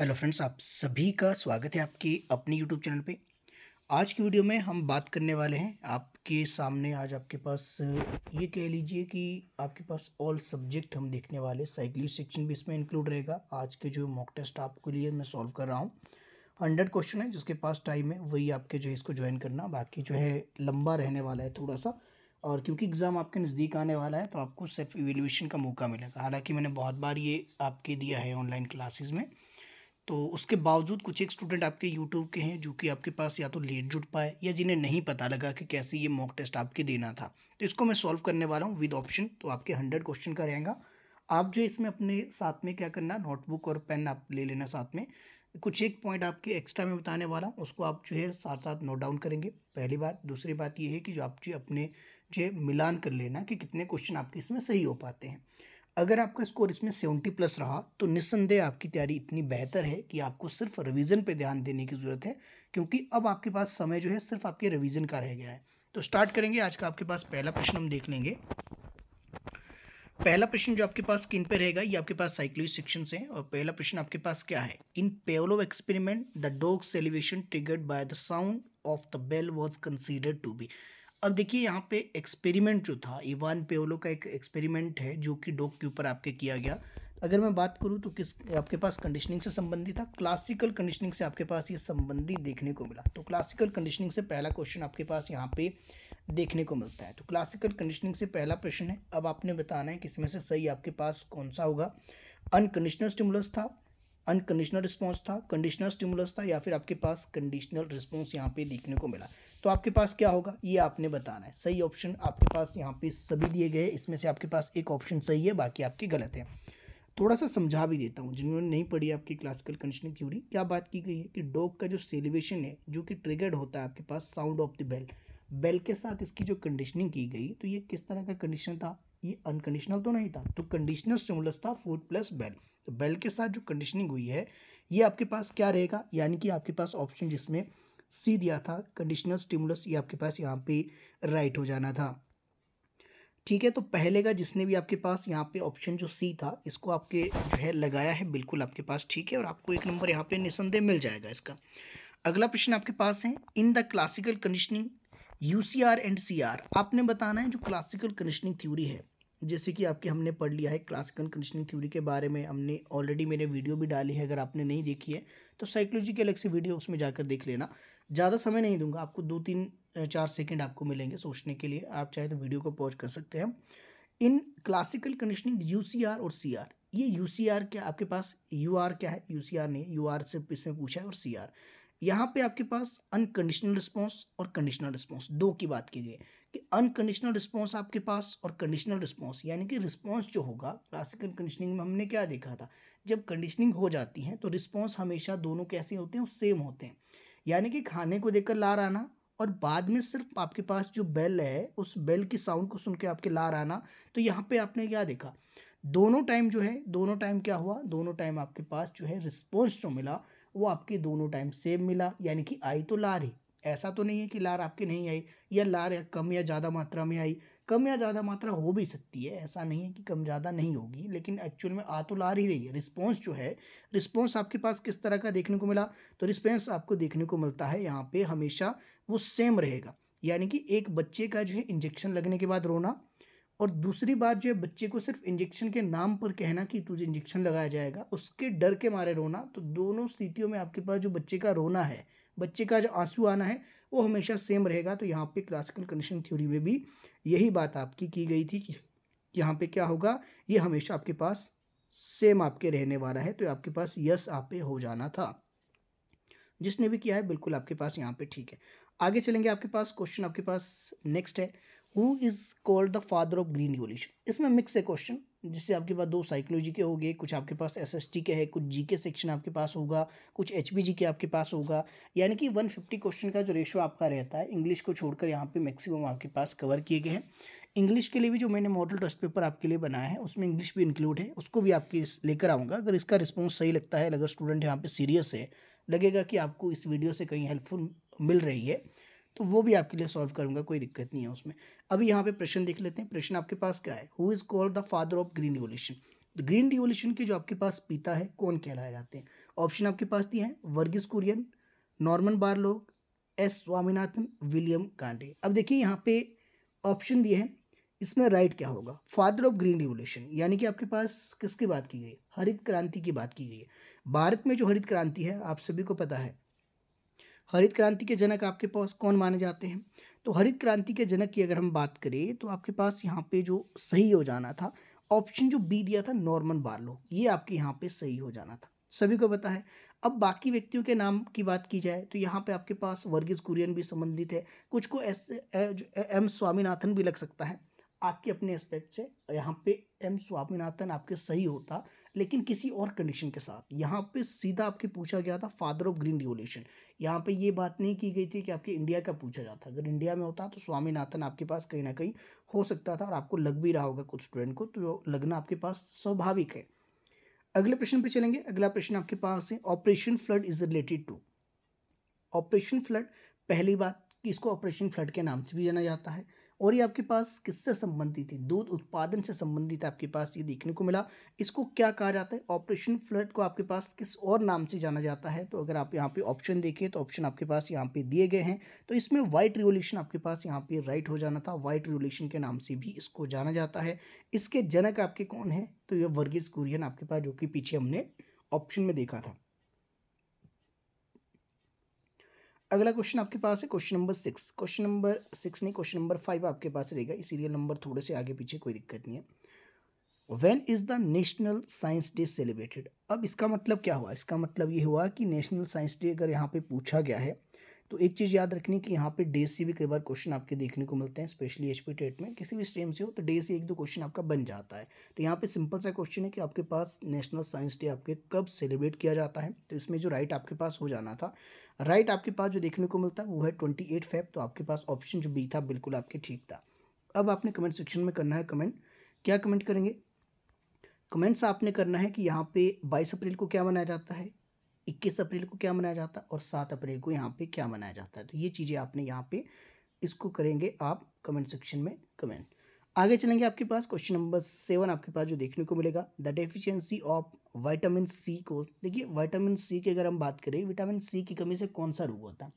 hello friends आप सभी का स्वागत है आपकी अपनी यूट्यूब चैनल पे आज की वीडियो में हम बात करने वाले हैं आपके सामने आज आपके पास ये कह लीजिए कि आपके पास ऑल सब्जेक्ट हम देखने वाले साइकिलिंग सेक्शन भी इसमें इंक्लूड रहेगा आज के जो मॉक टेस्ट आपके लिए मैं सॉल्व कर रहा हूँ हंड्रेड क्वेश्चन है जिसके पास टाइम है वही आपके जो है इसको ज्वाइन करना बाकी जो है लंबा रहने वाला है थोड़ा सा और क्योंकि एग्ज़ाम आपके नज़दीक आने वाला है तो आपको सेल्फ इवेल्यूशन का मौका मिलेगा हालांकि मैंने बहुत बार ये आपके दिया है ऑनलाइन क्लासेस में तो उसके बावजूद कुछ एक स्टूडेंट आपके यूट्यूब के हैं जो कि आपके पास या तो लेट जुट पाए या जिन्हें नहीं पता लगा कि कैसे ये मॉक टेस्ट आपके देना था तो इसको मैं सॉल्व करने वाला हूँ विद ऑप्शन तो आपके हंड्रेड क्वेश्चन का रहेगा आप जो इसमें अपने साथ में क्या करना नोटबुक और पेन आप ले लेना साथ में कुछ एक पॉइंट आपके एक्स्ट्रा में बताने वाला हूँ उसको आप जो है साथ साथ नोट डाउन करेंगे पहली बात दूसरी बात ये है कि जो आप जो अपने जो मिलान कर लेना कि कितने क्वेश्चन आपके इसमें सही हो पाते हैं अगर आपका स्कोर इसमें सेवेंटी प्लस रहा तो निस्संदेह आपकी तैयारी इतनी बेहतर है कि आपको सिर्फ रिवीजन पे ध्यान देने की ज़रूरत है क्योंकि अब आपके पास समय जो है सिर्फ आपके रिवीजन का रह गया है तो स्टार्ट करेंगे आज का आपके पास पहला प्रश्न हम देख लेंगे पहला प्रश्न जो आपके पास किन पे रहेगा ये आपके पास साइकोलॉजी सेक्शन से और पहला प्रश्न आपके पास क्या है in Pavlov experiment the dog salivation triggered by the sound of the bell was considered to be अब देखिए यहाँ पे एक्सपेरिमेंट जो था इवान पेओलो का एक एक्सपेरिमेंट है जो कि डॉग के ऊपर आपके किया गया अगर मैं बात करूँ तो किस आपके पास कंडीशनिंग से संबंधित था क्लासिकल कंडीशनिंग से आपके पास ये संबंधित देखने को मिला तो क्लासिकल कंडीशनिंग से पहला क्वेश्चन आपके पास यहाँ पे देखने को मिलता है तो क्लासिकल कंडीशनिंग से पहला प्रश्न है अब आपने बताना है कि इसमें से सही आपके पास कौन सा होगा अनकंडीशनल स्टिमुलस था अनकंडीशनल रिस्पॉन्स था कंडीशनल स्टिमुलस था या फिर आपके पास कंडीशनल रिस्पॉन्स यहाँ पे देखने को मिला तो आपके पास क्या होगा ये आपने बताना है सही ऑप्शन आपके पास यहाँ पे सभी दिए गए इसमें से आपके पास एक ऑप्शन सही है बाकी आपके गलत है थोड़ा सा समझा भी देता हूँ जिन्होंने नहीं पढ़ी आपकी क्लासिकल कंडीशनिंग थ्योरी क्या बात की गई है कि डॉग का जो सेलिवेशन है जो कि ट्रिगर्ड होता है आपके पास sound of the bell bell के साथ इसकी जो कंडीशनिंग की गई तो ये किस तरह का कंडीशन था ये अनकंडीशनल तो नहीं था तो कंडीशनल स्टिमुलस था फूड प्लस बेल तो बेल के साथ जो कंडीशनिंग हुई है ये आपके पास क्या रहेगा यानी कि आपके पास ऑप्शन जिसमें सी दिया था कंडीशनल स्टिमुलस ये आपके पास यहाँ पे राइट हो जाना था ठीक है तो पहले का जिसने भी आपके पास यहाँ पे ऑप्शन जो सी था इसको आपके जो है लगाया है बिल्कुल आपके पास ठीक है और आपको एक नंबर यहाँ पे निसंदेह मिल जाएगा इसका अगला प्रश्न आपके पास है in the classical conditioning U C R and C R आपने बताना है जो क्लासिकल कंडीशनिंग थ्योरी है जैसे कि आपके हमने पढ़ लिया है क्लासिकल कंडीशनिंग थ्योरी के बारे में हमने ऑलरेडी मेरे वीडियो भी डाली है अगर आपने नहीं देखी है तो साइकोलॉजी के अलग से वीडियो उसमें जाकर देख लेना ज़्यादा समय नहीं दूंगा आपको दो तीन चार सेकेंड आपको मिलेंगे सोचने के लिए आप चाहे तो वीडियो को पॉज कर सकते हैं इन क्लासिकल कंडीशनिंग यू और सी ये यू क्या आपके पास यू क्या है यू नहीं यू से इसमें पूछा है और सी यहाँ पे आपके पास अनकंडीशनल रिस्पॉन्स और कंडीशनल रिस्पॉन्स दो की बात की गई कि अनकंडीशनल रिस्पॉन्स आपके पास और कंडीशनल रिस्पॉन्स यानी कि रिस्पॉन्स जो होगा क्लासिकल कंडीशनिंग में हमने क्या देखा था जब कंडीशनिंग हो जाती है तो रिस्पॉन्स हमेशा दोनों कैसे होते हैं सेम होते हैं यानी कि खाने को देकर लार आना और बाद में सिर्फ आपके पास जो बेल है उस बेल की साउंड को सुन के आपके लार आना तो यहाँ पे आपने क्या देखा दोनों टाइम जो है दोनों टाइम क्या हुआ दोनों टाइम आपके पास जो है रिस्पॉन्स जो मिला वो आपके दोनों टाइम सेम मिला यानी कि आई तो लार ही ऐसा तो नहीं है कि लार आपके नहीं आई या लार या कम या ज़्यादा मात्रा में आई कम या ज़्यादा मात्रा हो भी सकती है ऐसा नहीं है कि कम ज़्यादा नहीं होगी लेकिन एक्चुअल में आ तो ला रही रही है रिस्पॉन्स जो है रिस्पॉन्स आपके पास किस तरह का देखने को मिला तो रिस्पॉन्स आपको देखने को मिलता है यहाँ पे हमेशा वो सेम रहेगा यानी कि एक बच्चे का जो है इंजेक्शन लगने के बाद रोना और दूसरी बात जो है बच्चे को सिर्फ इंजेक्शन के नाम पर कहना कि तुझे इंजेक्शन लगाया जाएगा उसके डर के मारे रोना तो दोनों स्थितियों में आपके पास जो बच्चे का रोना है बच्चे का जो आंसू आना है वो हमेशा सेम रहेगा तो यहाँ पे क्लासिकल कंडीशन थ्योरी में भी यही बात आपकी की गई थी कि यहाँ पे क्या होगा ये हमेशा आपके पास सेम आपके रहने वाला है तो आपके पास यस आप पे हो जाना था जिसने भी किया है बिल्कुल आपके पास यहाँ पे ठीक है आगे चलेंगे आपके पास क्वेश्चन आपके पास नेक्स्ट है who is called the father of green revolution इसमें मिक्स है क्वेश्चन जिससे आपके पास दो साइकोलॉजी के होंगे कुछ आपके पास एसएसटी के है कुछ जीके सेक्शन आपके पास होगा कुछ एचपीजी के आपके पास होगा यानी कि 150 क्वेश्चन का जो रेशो आपका रहता है इंग्लिश को छोड़कर यहाँ पे मैक्सिमम आपके पास कवर किए गए हैं इंग्लिश के लिए भी जो मैंने मॉडल टेस्ट पेपर आपके लिए बनाया है उसमें इंग्लिश भी इंक्लूड है उसको भी आपके लेकर आऊँगा अगर इसका रिस्पॉन्स सही लगता है अगर स्टूडेंट यहाँ पर सीरियस है लगेगा कि आपको इस वीडियो से कहीं हेल्पफुल मिल रही है तो वो भी आपके लिए सॉल्व करूंगा कोई दिक्कत नहीं है उसमें अभी यहाँ पे प्रश्न देख लेते हैं प्रश्न आपके पास क्या है who is called the father of green revolution तो ग्रीन रिवोल्यूशन के जो आपके पास पिता है कौन कहलाए जाते हैं ऑप्शन आपके पास दिए हैं Verghese Kurien Norman Borlaug S Swaminathan William Gaud अब देखिए यहाँ पे ऑप्शन दिए हैं इसमें राइट क्या होगा फादर ऑफ ग्रीन रिवोल्यूशन यानी कि आपके पास किसकी बात की गई हरित क्रांति की बात की गई है भारत में जो हरित क्रांति है आप सभी को पता है हरित क्रांति के जनक आपके पास कौन माने जाते हैं तो हरित क्रांति के जनक की अगर हम बात करें तो आपके पास यहाँ पे जो सही हो जाना था ऑप्शन जो बी दिया था नॉर्मन बार्लो ये आपके यहाँ पे सही हो जाना था सभी को पता है अब बाकी व्यक्तियों के नाम की बात की जाए तो यहाँ पे आपके पास वर्गीज कुरियन भी संबंधित है कुछ को एस एम स्वामीनाथन भी लग सकता है आपके अपने एस्पेक्ट से यहाँ पे एम स्वामीनाथन आपके सही होता लेकिन किसी और कंडीशन के साथ यहाँ पे सीधा आपके पूछा गया था फादर ऑफ ग्रीन रिवोल्यूशन यहाँ पे ये बात नहीं की गई थी कि आपके इंडिया का पूछा जाता अगर इंडिया में होता तो स्वामीनाथन आपके पास कहीं ना कहीं हो सकता था और आपको लग भी रहा होगा कुछ स्टूडेंट को तो लगना आपके पास स्वाभाविक है अगले प्रश्न पर चलेंगे अगला प्रश्न आपके पास है operation flood is related to operation flood पहली बात कि इसको ऑपरेशन फ्लड के नाम से भी जाना जाता है और ये आपके पास किससे संबंधित है दूध उत्पादन से संबंधित आपके पास ये देखने को मिला इसको क्या कहा जाता है ऑपरेशन फ्लड को आपके पास किस और नाम से जाना जाता है तो अगर आप यहाँ पे ऑप्शन देखिए तो ऑप्शन आपके पास यहाँ पे दिए गए हैं तो इसमें वाइट रिवोल्यूशन आपके पास यहाँ पे राइट हो जाना था वाइट रिवोल्यूशन के नाम से भी इसको जाना जाता है इसके जनक आपके कौन है तो ये वर्गीज कुरियन आपके पास जो कि पीछे हमने ऑप्शन में देखा था अगला क्वेश्चन आपके पास है question number six question number six नहीं क्वेश्चन नंबर फाइव आपके पास रहेगा इसीलिए नंबर थोड़े से आगे पीछे कोई दिक्कत नहीं है when is the national science day celebrated अब इसका मतलब क्या हुआ इसका मतलब ये हुआ कि नेशनल साइंस डे अगर यहाँ पे पूछा गया है तो एक चीज़ याद रखनी कि यहाँ पे डे सी भी कई बार क्वेश्चन आपके देखने को मिलते हैं स्पेशली एच पी टेट में किसी भी स्ट्रीम से हो तो डे सी एक दो क्वेश्चन आपका बन जाता है तो यहाँ पे सिंपल सा क्वेश्चन है कि आपके पास नेशनल साइंस डे आपके कब सेलिब्रेट किया जाता है तो इसमें जो राइट आपके पास हो जाना था राइट आपके पास जो देखने को मिलता है वो है ट्वेंटी एट फेब तो आपके पास ऑप्शन जो बी था बिल्कुल आपके ठीक था अब आपने कमेंट सेक्शन में करना है कमेंट क्या कमेंट करेंगे कमेंट्स आपने करना है कि यहाँ पे बाईस अप्रैल को क्या मनाया जाता है इक्कीस अप्रैल को क्या मनाया जाता है और सात अप्रैल को यहाँ पे क्या मनाया जाता है तो ये चीज़ें आपने यहाँ पे इसको करेंगे आप कमेंट सेक्शन में कमेंट आगे चलेंगे आपके पास क्वेश्चन नंबर सेवन आपके पास जो देखने को मिलेगा the deficiency of vitamin C को देखिए वाइटामिन सी की अगर हम बात करें विटामिन सी की कमी से कौन सा रोग होता है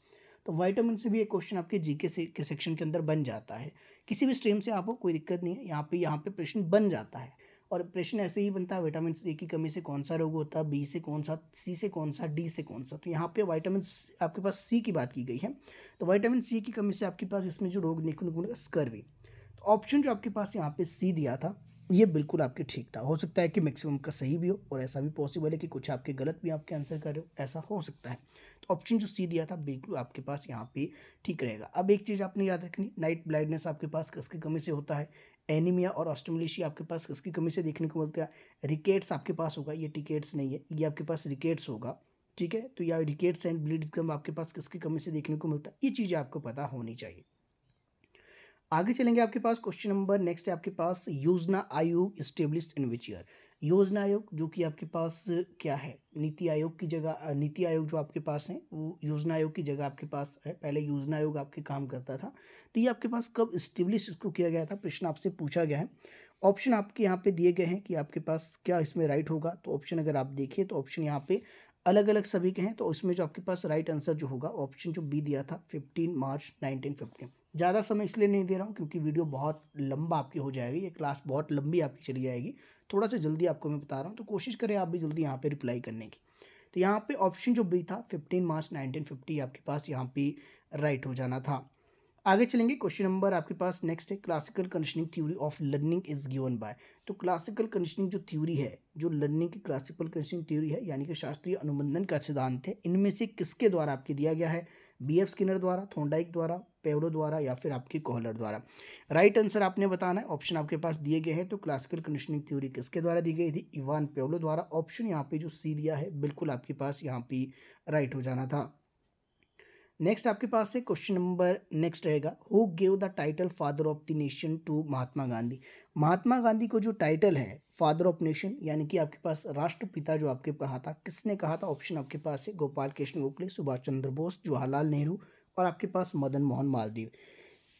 तो वाइटामिन से भी एक क्वेश्चन आपके जीके से के सेक्शन के अंदर बन जाता है किसी भी स्ट्रीम से आपको कोई दिक्कत नहीं है यहाँ पे यहाँ पे प्रश्न बन जाता है और प्रश्न ऐसे ही बनता है विटामिन ए की कमी से कौन सा रोग होता है बी से कौन सा सी से कौन सा डी से कौन सा तो यहाँ पे वाइटामिन आपके पास सी की बात की गई है तो वाइटामिन सी की कमी से आपके पास इसमें जो रोग निकुन स्कर्वी तो ऑप्शन जो आपके पास यहाँ पे सी दिया था ये बिल्कुल आपके ठीक था हो सकता है कि मैक्सिमम का सही भी हो और ऐसा भी पॉसिबल है कि कुछ आपके गलत भी आपके आंसर कर रहे हो ऐसा हो सकता है तो ऑप्शन जो सी दिया था बिल्कुल आपके पास यहाँ पे ठीक रहेगा अब एक चीज़ आपने याद रखनी नाइट ब्लाइंडनेस आपके पास किसकी कमी से होता है एनीमिया और ऑस्टोमलेशिया आपके पास किसकी कमी से देखने को मिलता है रिकेट्स आपके पास होगा ये टिकेट्स नहीं है ये आपके पास रिकेट्स होगा ठीक है तो या रिकेट्स एंड ब्लीड कम आपके पास किसकी कमी से देखने को मिलता है ये चीज़ें आपको पता होनी चाहिए आगे चलेंगे आपके पास क्वेश्चन नंबर नेक्स्ट है आपके पास योजना आयु स्टेब्लिश इन विच ईयर योजना आयोग जो कि आपके पास क्या है नीति आयोग की जगह नीति आयोग जो आपके पास है वो योजना आयोग की जगह आपके पास है पहले योजना आयोग आपके काम करता था तो ये आपके पास कब स्टेब्लिश इसको किया गया था प्रश्न आपसे पूछा गया है ऑप्शन आपके यहाँ पे दिए गए हैं कि आपके पास क्या इसमें राइट होगा तो ऑप्शन अगर आप देखिए तो ऑप्शन यहाँ पे अलग अलग सभी के हैं तो इसमें जो आपके पास राइट आंसर जो होगा ऑप्शन जो बी दिया था फिफ्टीन मार्च नाइनटीन ज़्यादा समय इसलिए नहीं दे रहा हूँ क्योंकि वीडियो बहुत लंबा आपकी हो जाएगी ये क्लास बहुत लंबी आपकी चली जाएगी थोड़ा सा जल्दी आपको मैं बता रहा हूँ तो कोशिश करें आप भी जल्दी यहाँ पे रिप्लाई करने की तो यहाँ पे ऑप्शन जो भी था 15 मार्च 1950 आपके पास यहाँ पे राइट हो जाना था आगे चलेंगे क्वेश्चन नंबर आपके पास नेक्स्ट है classical conditioning theory of learning is given by तो क्लासिकल कंडीशनिंग जो थ्योरी है जो लर्निंग की क्लासिकल कंडीशनिंग थ्योरी है यानी कि शास्त्रीय अनुबंधन का सिद्धांत है इनमें से किसके द्वारा आपके दिया गया है बी एफ स्किनर द्वारा थोंडाइक द्वारा पेवरो द्वारा या फिर आपकी कोहलर द्वारा राइट आंसर आपने बताना है ऑप्शन आपके पास दिए गए हैं तो क्लासिकल कंडीशनिंग थ्योरी किसके द्वारा दी गई थी इवान पेवलो द्वारा ऑप्शन यहाँ पे जो सी दिया है बिल्कुल आपके पास यहाँ पे राइट हो जाना था नेक्स्ट आपके पास से क्वेश्चन नंबर नेक्स्ट रहेगा who gave the title father of the nation to Mahatma Gandhi Mahatma Gandhi को जो टाइटल है फादर ऑफ नेशन यानी कि आपके पास राष्ट्रपिता जो आपके कहा था किसने कहा था ऑप्शन आपके पास है गोपाल कृष्ण गोखले सुभाष चंद्र बोस जवाहरलाल नेहरू और आपके पास मदन मोहन मालदीव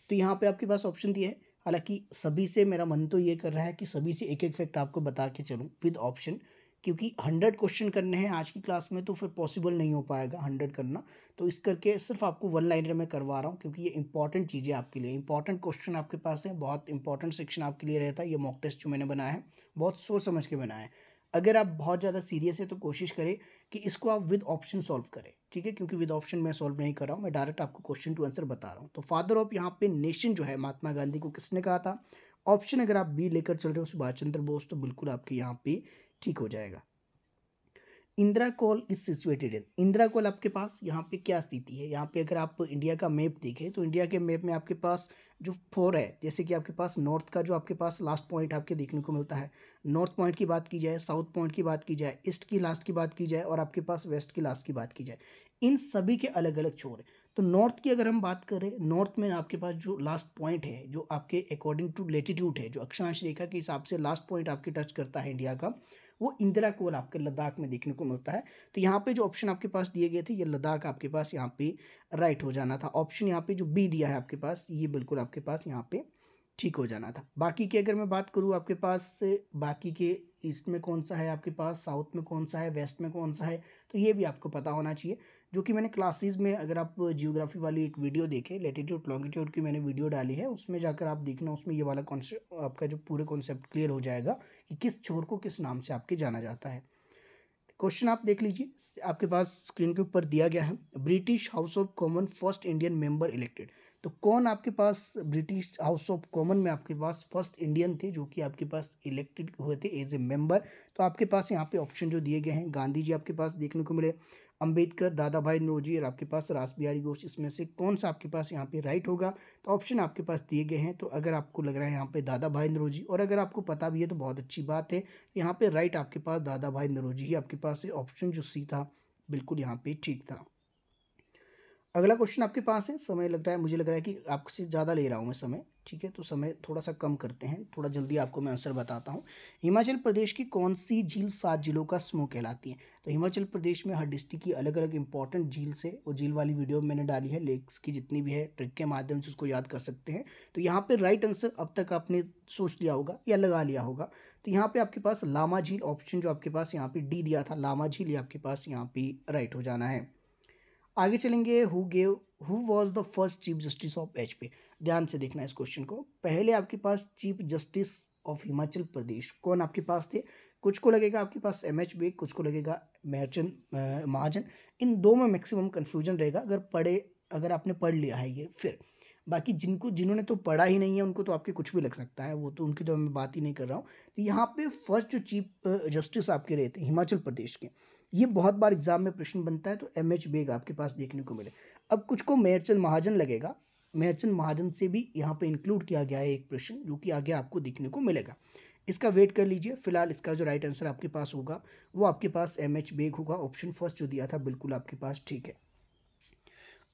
तो यहाँ पे आपके पास ऑप्शन दिया है हालांकि सभी से मेरा मन तो ये कर रहा है कि सभी से एक एक फैक्ट आपको बता के चलूँ विद ऑप्शन क्योंकि हंड्रेड क्वेश्चन करने हैं आज की क्लास में तो फिर पॉसिबल नहीं हो पाएगा हंड्रेड करना तो इस करके सिर्फ आपको वन लाइनर में करवा रहा हूँ क्योंकि ये इंपॉर्टेंट चीज़ें आपके लिए इंपॉर्टेंट क्वेश्चन आपके पास है बहुत इंपॉर्टेंट सेक्शन आपके लिए रहता है ये मॉक टेस्ट जो मैंने बनाया है बहुत सोच समझ के बनाया है अगर आप बहुत ज़्यादा सीरियस है तो कोशिश करें कि इसको आप विद ऑप्शन सॉल्व करें ठीक है क्योंकि विद ऑप्शन मैं सॉल्व नहीं कर रहा हूँ मैं डायरेक्ट आपको क्वेश्चन टू आंसर बता रहा हूँ तो फादर ऑफ यहाँ पे नेशन जो है महात्मा गांधी को किसने कहा था ऑप्शन अगर आप बी लेकर चल रहे हो सुभाष चंद्र बोस तो बिल्कुल आपके यहाँ पे ठीक हो जाएगा Indira col is situated in Indira col आपके पास यहाँ पे क्या स्थिति है यहाँ पे अगर आप इंडिया का मैप देखें तो इंडिया के मैप में आपके पास जो फोर है जैसे कि आपके पास नॉर्थ का जो आपके पास लास्ट पॉइंट आपके देखने को मिलता है नॉर्थ पॉइंट की बात की जाए साउथ पॉइंट की बात की जाए ईस्ट की लास्ट की बात की जाए और आपके पास वेस्ट की लास्ट की बात की जाए इन सभी के अलग अलग छोर हैं तो नॉर्थ की अगर हम बात करें नॉर्थ में आपके पास जो लास्ट पॉइंट है जो आपके अकॉर्डिंग टू लेटीट्यूड है जो अक्षांश रेखा के हिसाब से लास्ट पॉइंट आपके टच करता है इंडिया का वो इंदिरा कोल आपके लद्दाख में देखने को मिलता है तो यहाँ पे जो ऑप्शन आपके पास दिए गए थे ये लद्दाख आपके पास यहाँ पे राइट हो जाना था ऑप्शन यहाँ पे जो बी दिया है आपके पास ये बिल्कुल आपके पास यहाँ पे ठीक हो जाना था बाकी की अगर मैं बात करूँ आपके पास बाकी के ईस्ट में कौन सा है आपके पास साउथ में कौन सा है वेस्ट में कौन सा है तो ये भी आपको पता होना चाहिए जो कि मैंने क्लासेस में अगर आप जियोग्राफी वाली एक वीडियो देखें लेटीट्यूड लॉन्गिट्यूड की मैंने वीडियो डाली है उसमें जाकर आप देखना उसमें ये वाला कॉन्सेप्ट आपका जो पूरे कॉन्सेप्ट क्लियर हो जाएगा कि किस छोर को किस नाम से आपके जाना जाता है क्वेश्चन आप देख लीजिए आपके पास स्क्रीन के ऊपर दिया गया है British House of Common first Indian member elected तो कौन आपके पास ब्रिटिश हाउस ऑफ कॉमन में आपके पास फर्स्ट इंडियन थे जो कि आपके पास इलेक्टेड हुए थे एज ए मेंबर तो आपके पास यहाँ पे ऑप्शन जो दिए गए हैं गांधी जी आपके पास देखने को मिले अंबेडकर दादा भाई नौरोजी और आपके पास रास बिहारी घोष इसमें से कौन सा आपके पास यहाँ पे राइट होगा तो ऑप्शन आपके पास दिए गए हैं तो अगर आपको लग रहा है यहाँ पे दादा भाई नरोजी और अगर आपको पता भी है तो बहुत अच्छी बात है यहाँ पे राइट आपके पास दादा भाई नरोजी ही आपके पास है ऑप्शन जो सी था बिल्कुल यहाँ पर ठीक था अगला क्वेश्चन आपके पास है समय लग रहा है मुझे लग रहा है कि आपसे ज़्यादा ले रहा हूँ मैं समय ठीक है तो समय थोड़ा सा कम करते हैं थोड़ा जल्दी आपको मैं आंसर बताता हूँ हिमाचल प्रदेश की कौन सी झील सात जिलों का समूह कहलाती है तो हिमाचल प्रदेश में हर डिस्ट्रिक्ट की अलग अलग इंपॉर्टेंट झील से वो झील वाली वीडियो मैंने डाली है लेक्स की जितनी भी है ट्रिक के माध्यम से उसको याद कर सकते हैं तो यहाँ पर राइट आंसर अब तक आपने सोच लिया होगा या लगा लिया होगा तो यहाँ पर आपके पास लामा झील ऑप्शन जो आपके पास यहाँ पर डी दिया था लामा झील ये आपके पास यहाँ पे राइट हो जाना है आगे चलेंगे who gave who was the first chief justice of H पे ध्यान से देखना इस क्वेश्चन को पहले आपके पास chief justice of Himachal Pradesh कौन आपके पास थे कुछ को लगेगा आपके पास एम एच बेग कुछ को लगेगा महर्जन महाजन इन दो में मैक्सिमम कन्फ्यूजन रहेगा अगर पढ़े अगर आपने पढ़ लिया है ये फिर बाकी जिनको जिन्होंने तो पढ़ा ही नहीं है उनको तो आपके कुछ भी लग सकता है वो तो उनकी तो मैं बात ही नहीं कर रहा हूँ तो यहाँ पे फर्स्ट जो चीफ जस्टिस आपके रहे थे हिमाचल प्रदेश के ये बहुत बार एग्जाम में प्रश्न बनता है तो एम एच बेग आपके पास देखने को मिले अब कुछ को मेहरचंद महाजन लगेगा मेहरचंद महाजन से भी यहाँ पे इंक्लूड किया गया है एक प्रश्न जो कि आगे आपको देखने को मिलेगा इसका वेट कर लीजिए फिलहाल इसका जो राइट आंसर आपके पास होगा वो आपके पास एम एच बेग होगा ऑप्शन फर्स्ट जो दिया था बिल्कुल आपके पास ठीक है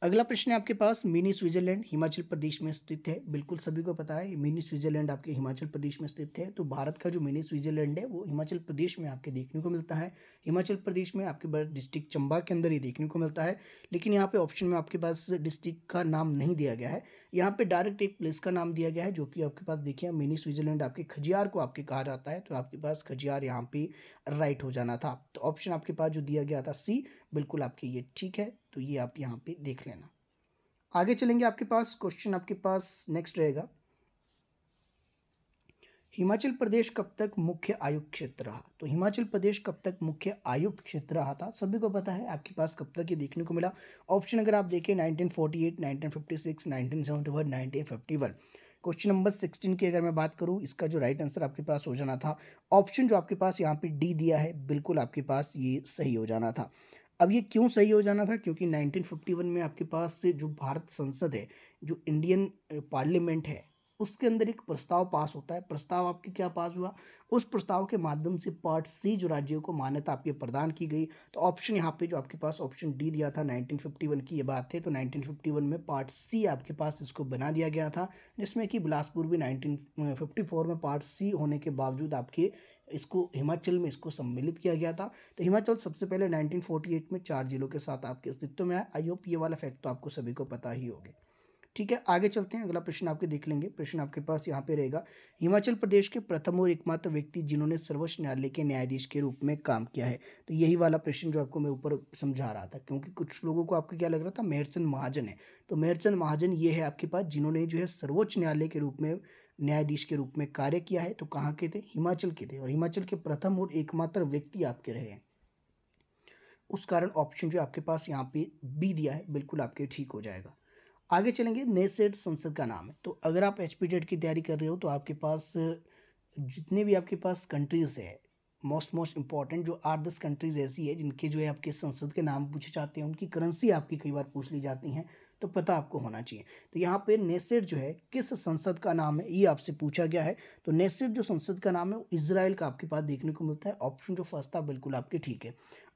अगला प्रश्न है आपके पास मिनी स्विट्जरलैंड हिमाचल प्रदेश में स्थित है बिल्कुल सभी को पता है मिनी स्विट्जरलैंड आपके हिमाचल प्रदेश में स्थित है तो भारत का जो मिनी स्विट्जरलैंड है वो हिमाचल प्रदेश में आपके देखने को मिलता है हिमाचल प्रदेश में आपके पास डिस्ट्रिक्ट चंबा के अंदर ही देखने को मिलता है लेकिन यहाँ पे ऑप्शन में आपके पास डिस्ट्रिक्ट का नाम नहीं दिया गया है यहाँ पर डायरेक्ट एक प्लेस का नाम दिया गया है जो कि आपके पास देखिए मिनी स्विट्जरलैंड आपके खजियार को आपके कहा जाता है तो आपके पास खजियार यहाँ पर राइट हो जाना था तो ऑप्शन आपके पास जो दिया गया था सी बिल्कुल आपके ये ठीक है तो ये आप यहाँ पे देख लेना आगे चलेंगे आपके पास क्वेश्चन आपके पास नेक्स्ट रहेगा हिमाचल प्रदेश कब तक मुख्य आयुक्त क्षेत्र रहा तो हिमाचल प्रदेश कब तक मुख्य आयुक्त क्षेत्र रहा था सभी को पता है आपके पास कब तक ये देखने को मिला ऑप्शन अगर आप देखें 1948, 1956, 1971, 1951 क्वेश्चन नंबर 16 की अगर मैं बात करूँ इसका जो राइट आंसर आपके पास हो जाना था ऑप्शन जो आपके पास यहाँ पे डी दिया है बिल्कुल आपके पास ये सही हो जाना था अब ये क्यों सही हो जाना था क्योंकि 1951 में आपके पास जो भारत संसद है जो इंडियन पार्लियामेंट है उसके अंदर एक प्रस्ताव पास होता है प्रस्ताव आपके क्या पास हुआ उस प्रस्ताव के माध्यम से पार्ट सी जो राज्यों को मान्यता आपके प्रदान की गई तो ऑप्शन यहाँ पे जो आपके पास ऑप्शन डी दिया था 1951 की ये बात है तो 1951 में पार्ट सी आपके पास इसको बना दिया गया था जिसमें कि बिलासपुर भी 1954 में पार्ट सी होने के बावजूद आपके इसको हिमाचल में इसको सम्मिलित किया गया था तो हिमाचल सबसे पहले 1948 में चार जिलों के साथ आपके अस्तित्व में आया आई होप ये वाला फैक्ट तो आपको सभी को पता ही होगा ठीक है आगे चलते हैं अगला प्रश्न आपके देख लेंगे प्रश्न आपके पास यहाँ पे रहेगा हिमाचल प्रदेश के प्रथम और एकमात्र व्यक्ति जिन्होंने सर्वोच्च न्यायालय के न्यायाधीश के रूप में काम किया है तो यही वाला प्रश्न जो आपको मैं ऊपर समझा रहा था क्योंकि कुछ लोगों को आपको क्या लग रहा था मेहरचंद महाजन है तो मेहरचंद महाजन ये है आपके पास जिन्होंने जो है सर्वोच्च न्यायालय के रूप में न्यायाधीश के रूप में कार्य किया है तो कहाँ के थे हिमाचल के थे और हिमाचल के प्रथम और एकमात्र व्यक्ति आपके रहे हैं उस कारण ऑप्शन जो आपके पास यहाँ पे बी दिया है बिल्कुल आपके ठीक हो जाएगा आगे चलेंगे नेसेड संसद का नाम है तो अगर आप एच की तैयारी कर रहे हो तो आपके पास जितने भी आपके पास कंट्रीज़ है मोस्ट मोस्ट इंपॉर्टेंट जो आठ दस कंट्रीज़ ऐसी है जिनके जो है आपके संसद के नाम पूछे जाते हैं उनकी करेंसी आपकी कई बार पूछ ली जाती हैं तो पता आपको होना चाहिए तो यहाँ पे नेसेट जो है किस संसद का नाम है ये आपसे पूछा गया है तो नेसेट जो संसद का नाम है वो इसराइल का आपके पास देखने को मिलता है ऑप्शन जो फर्स्ट था बिल्कुल आपके ठीक है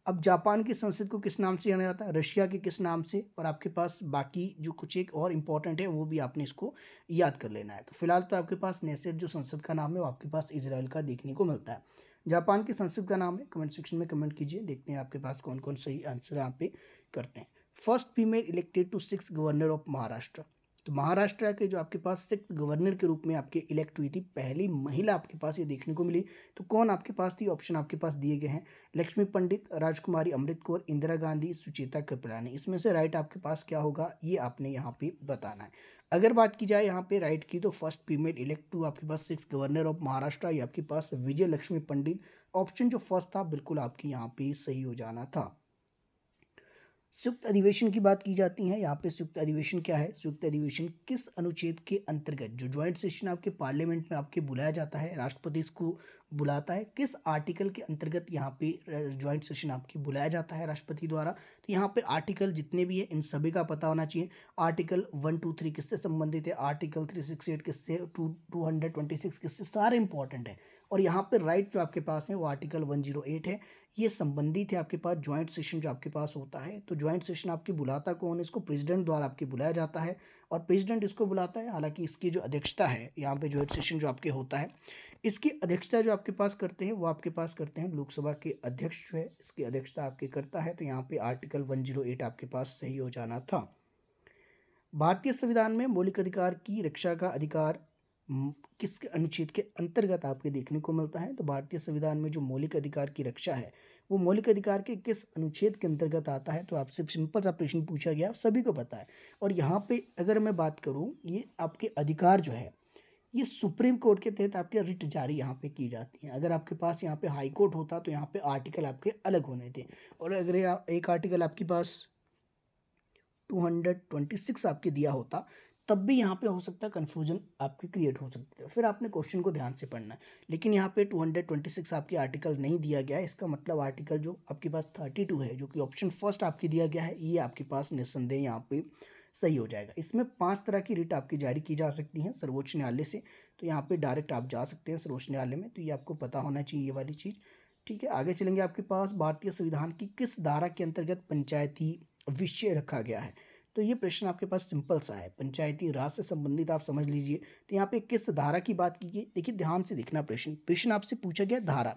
अब जापान की संसद को किस नाम से जाना जाता है रशिया के किस नाम से और आपके पास बाकी जो कुछ एक और इम्पॉर्टेंट है वो भी आपने इसको याद कर लेना है तो फिलहाल तो आपके पास नेसेट जो संसद का नाम है वो आपके पास इसराइल का देखने को मिलता है जापान की संसद का नाम है कमेंट सेक्शन में कमेंट कीजिए देखते हैं आपके पास कौन कौन सही आंसर यहाँ पे करते हैं first female elected to six governor of Maharashtra तो महाराष्ट्र के जो आपके पास सिक्स गवर्नर के रूप में आपके इलेक्ट हुई थी पहली महिला आपके पास ये देखने को मिली तो कौन आपके पास थी ऑप्शन आपके पास दिए गए हैं लक्ष्मी पंडित राजकुमारी अमृत कौर इंदिरा गांधी सुचेता कृपलानी इसमें से राइट आपके पास क्या होगा ये आपने यहाँ पे बताना है अगर बात की जाए यहाँ पे राइट की तो फर्स्ट फीमेल इलेक्ट टू आपके पास सिक्स गवर्नर ऑफ महाराष्ट्र या आपके पास विजय लक्ष्मी पंडित ऑप्शन जो फर्स्ट था बिल्कुल आपके यहाँ पे सही हो जाना था संयुक्त अधिवेशन की बात की जाती है यहाँ पे संयुक्त अधिवेशन क्या है संयुक्त अधिवेशन किस अनुच्छेद के अंतर्गत जो ज्वाइंट सेशन आपके पार्लियामेंट में आपके बुलाया जाता है राष्ट्रपति इसको बुलाता है किस आर्टिकल के अंतर्गत यहाँ पे ज्वाइंट सेशन आपके बुलाया जाता है राष्ट्रपति द्वारा तो यहाँ पे आर्टिकल जितने भी है इन सभी का पता होना चाहिए आर्टिकल वन टू थ्री किससे संबंधित है आर्टिकल थ्री सिक्स एट किससे two two hundred twenty six किससे सारे इंपॉर्टेंट है और यहाँ पे राइट जो आपके पास है वो आर्टिकल वन जीरो एट है ये संबंधित है आपके पास ज्वाइंट सेशन जो आपके पास होता है तो ज्वाइंट सेशन आपके बुलाता कौन है इसको प्रेसिडेंट द्वारा आपके बुलाया जाता है और प्रेसिडेंट इसको बुलाता है हालांकि इसकी जो अध्यक्षता है यहाँ पे ज्वाइंट सेशन जो आपके होता है इसकी अध्यक्षता जो आपके पास करते हैं वो आपके पास करते हैं लोकसभा के अध्यक्ष जो है इसकी अध्यक्षता आपके करता है तो यहाँ पर आर्टिकल वन आपके पास सही हो जाना था भारतीय संविधान में मौलिक अधिकार की रक्षा का अधिकार किस अनुच्छेद के अंतर्गत आपके देखने को मिलता है तो भारतीय संविधान में जो मौलिक अधिकार की रक्षा है वो मौलिक अधिकार के किस अनुच्छेद के अंतर्गत आता है तो आपसे सिंपल सा प्रश्न पूछा गया सभी को पता है और यहाँ पे अगर मैं बात करूँ ये आपके अधिकार जो है ये सुप्रीम कोर्ट के तहत आपके रिट जारी यहाँ पे की जाती है अगर आपके पास यहाँ पे हाई कोर्ट होता तो यहाँ पे आर्टिकल आपके अलग होने थे और अगर एक आर्टिकल आपके पास टू आपके दिया होता तब भी यहाँ पे हो सकता है कन्फ्यूजन आपकी क्रिएट हो सकती है फिर आपने क्वेश्चन को ध्यान से पढ़ना है लेकिन यहाँ पे 226 आपके आर्टिकल नहीं दिया गया है इसका मतलब आर्टिकल जो आपके पास 32 है जो कि ऑप्शन फर्स्ट आपके दिया गया है ये आपके पास निस्संदेह यहाँ पे सही हो जाएगा इसमें पाँच तरह की रिट आपकी जारी की जा सकती हैं सर्वोच्च न्यायालय से तो यहाँ पर डायरेक्ट आप जा सकते हैं सर्वोच्च न्यायालय में तो ये आपको पता होना चाहिए ये वाली चीज़ ठीक है आगे चलेंगे आपके पास भारतीय संविधान की किस धारा के अंतर्गत पंचायती विषय रखा गया है तो ये प्रश्न आपके पास सिंपल सा है पंचायती राज से संबंधित आप समझ लीजिए तो यहाँ पे किस धारा की बात की गई देखिए ध्यान से देखना प्रश्न प्रश्न आपसे पूछा गया धारा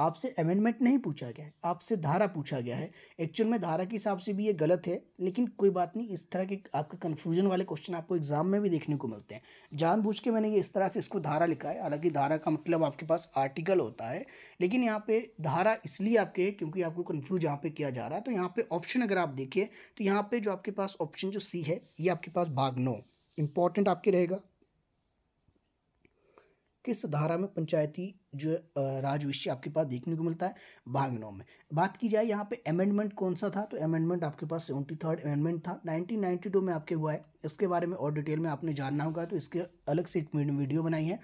आपसे अमेंडमेंट नहीं पूछा गया है आपसे धारा पूछा गया है एक्चुअल में धारा के हिसाब से भी ये गलत है लेकिन कोई बात नहीं इस तरह के आपके कन्फ्यूजन वाले क्वेश्चन आपको एग्जाम में भी देखने को मिलते हैं जानबूझ के मैंने ये इस तरह से इसको धारा लिखा है हालांकि धारा का मतलब आपके पास आर्टिकल होता है लेकिन यहाँ पे धारा इसलिए आपके है क्योंकि आपको कन्फ्यूज यहाँ पे किया जा रहा है तो यहाँ पे ऑप्शन अगर आप देखिए तो यहाँ पे जो आपके पास ऑप्शन जो सी है ये आपके पास भाग नौ इंपॉर्टेंट आपके रहेगा किस धारा में पंचायती जो राज विषय आपके पास देखने को मिलता है भाग नौ में बात की जाए यहाँ पे अमेंडमेंट कौन सा था तो अमेंडमेंट आपके पास सेवेंटी थर्ड अमेंडमेंट था 1992 में आपके हुआ है इसके बारे में और डिटेल में आपने जानना होगा तो इसके अलग से एक वीडियो बनाई है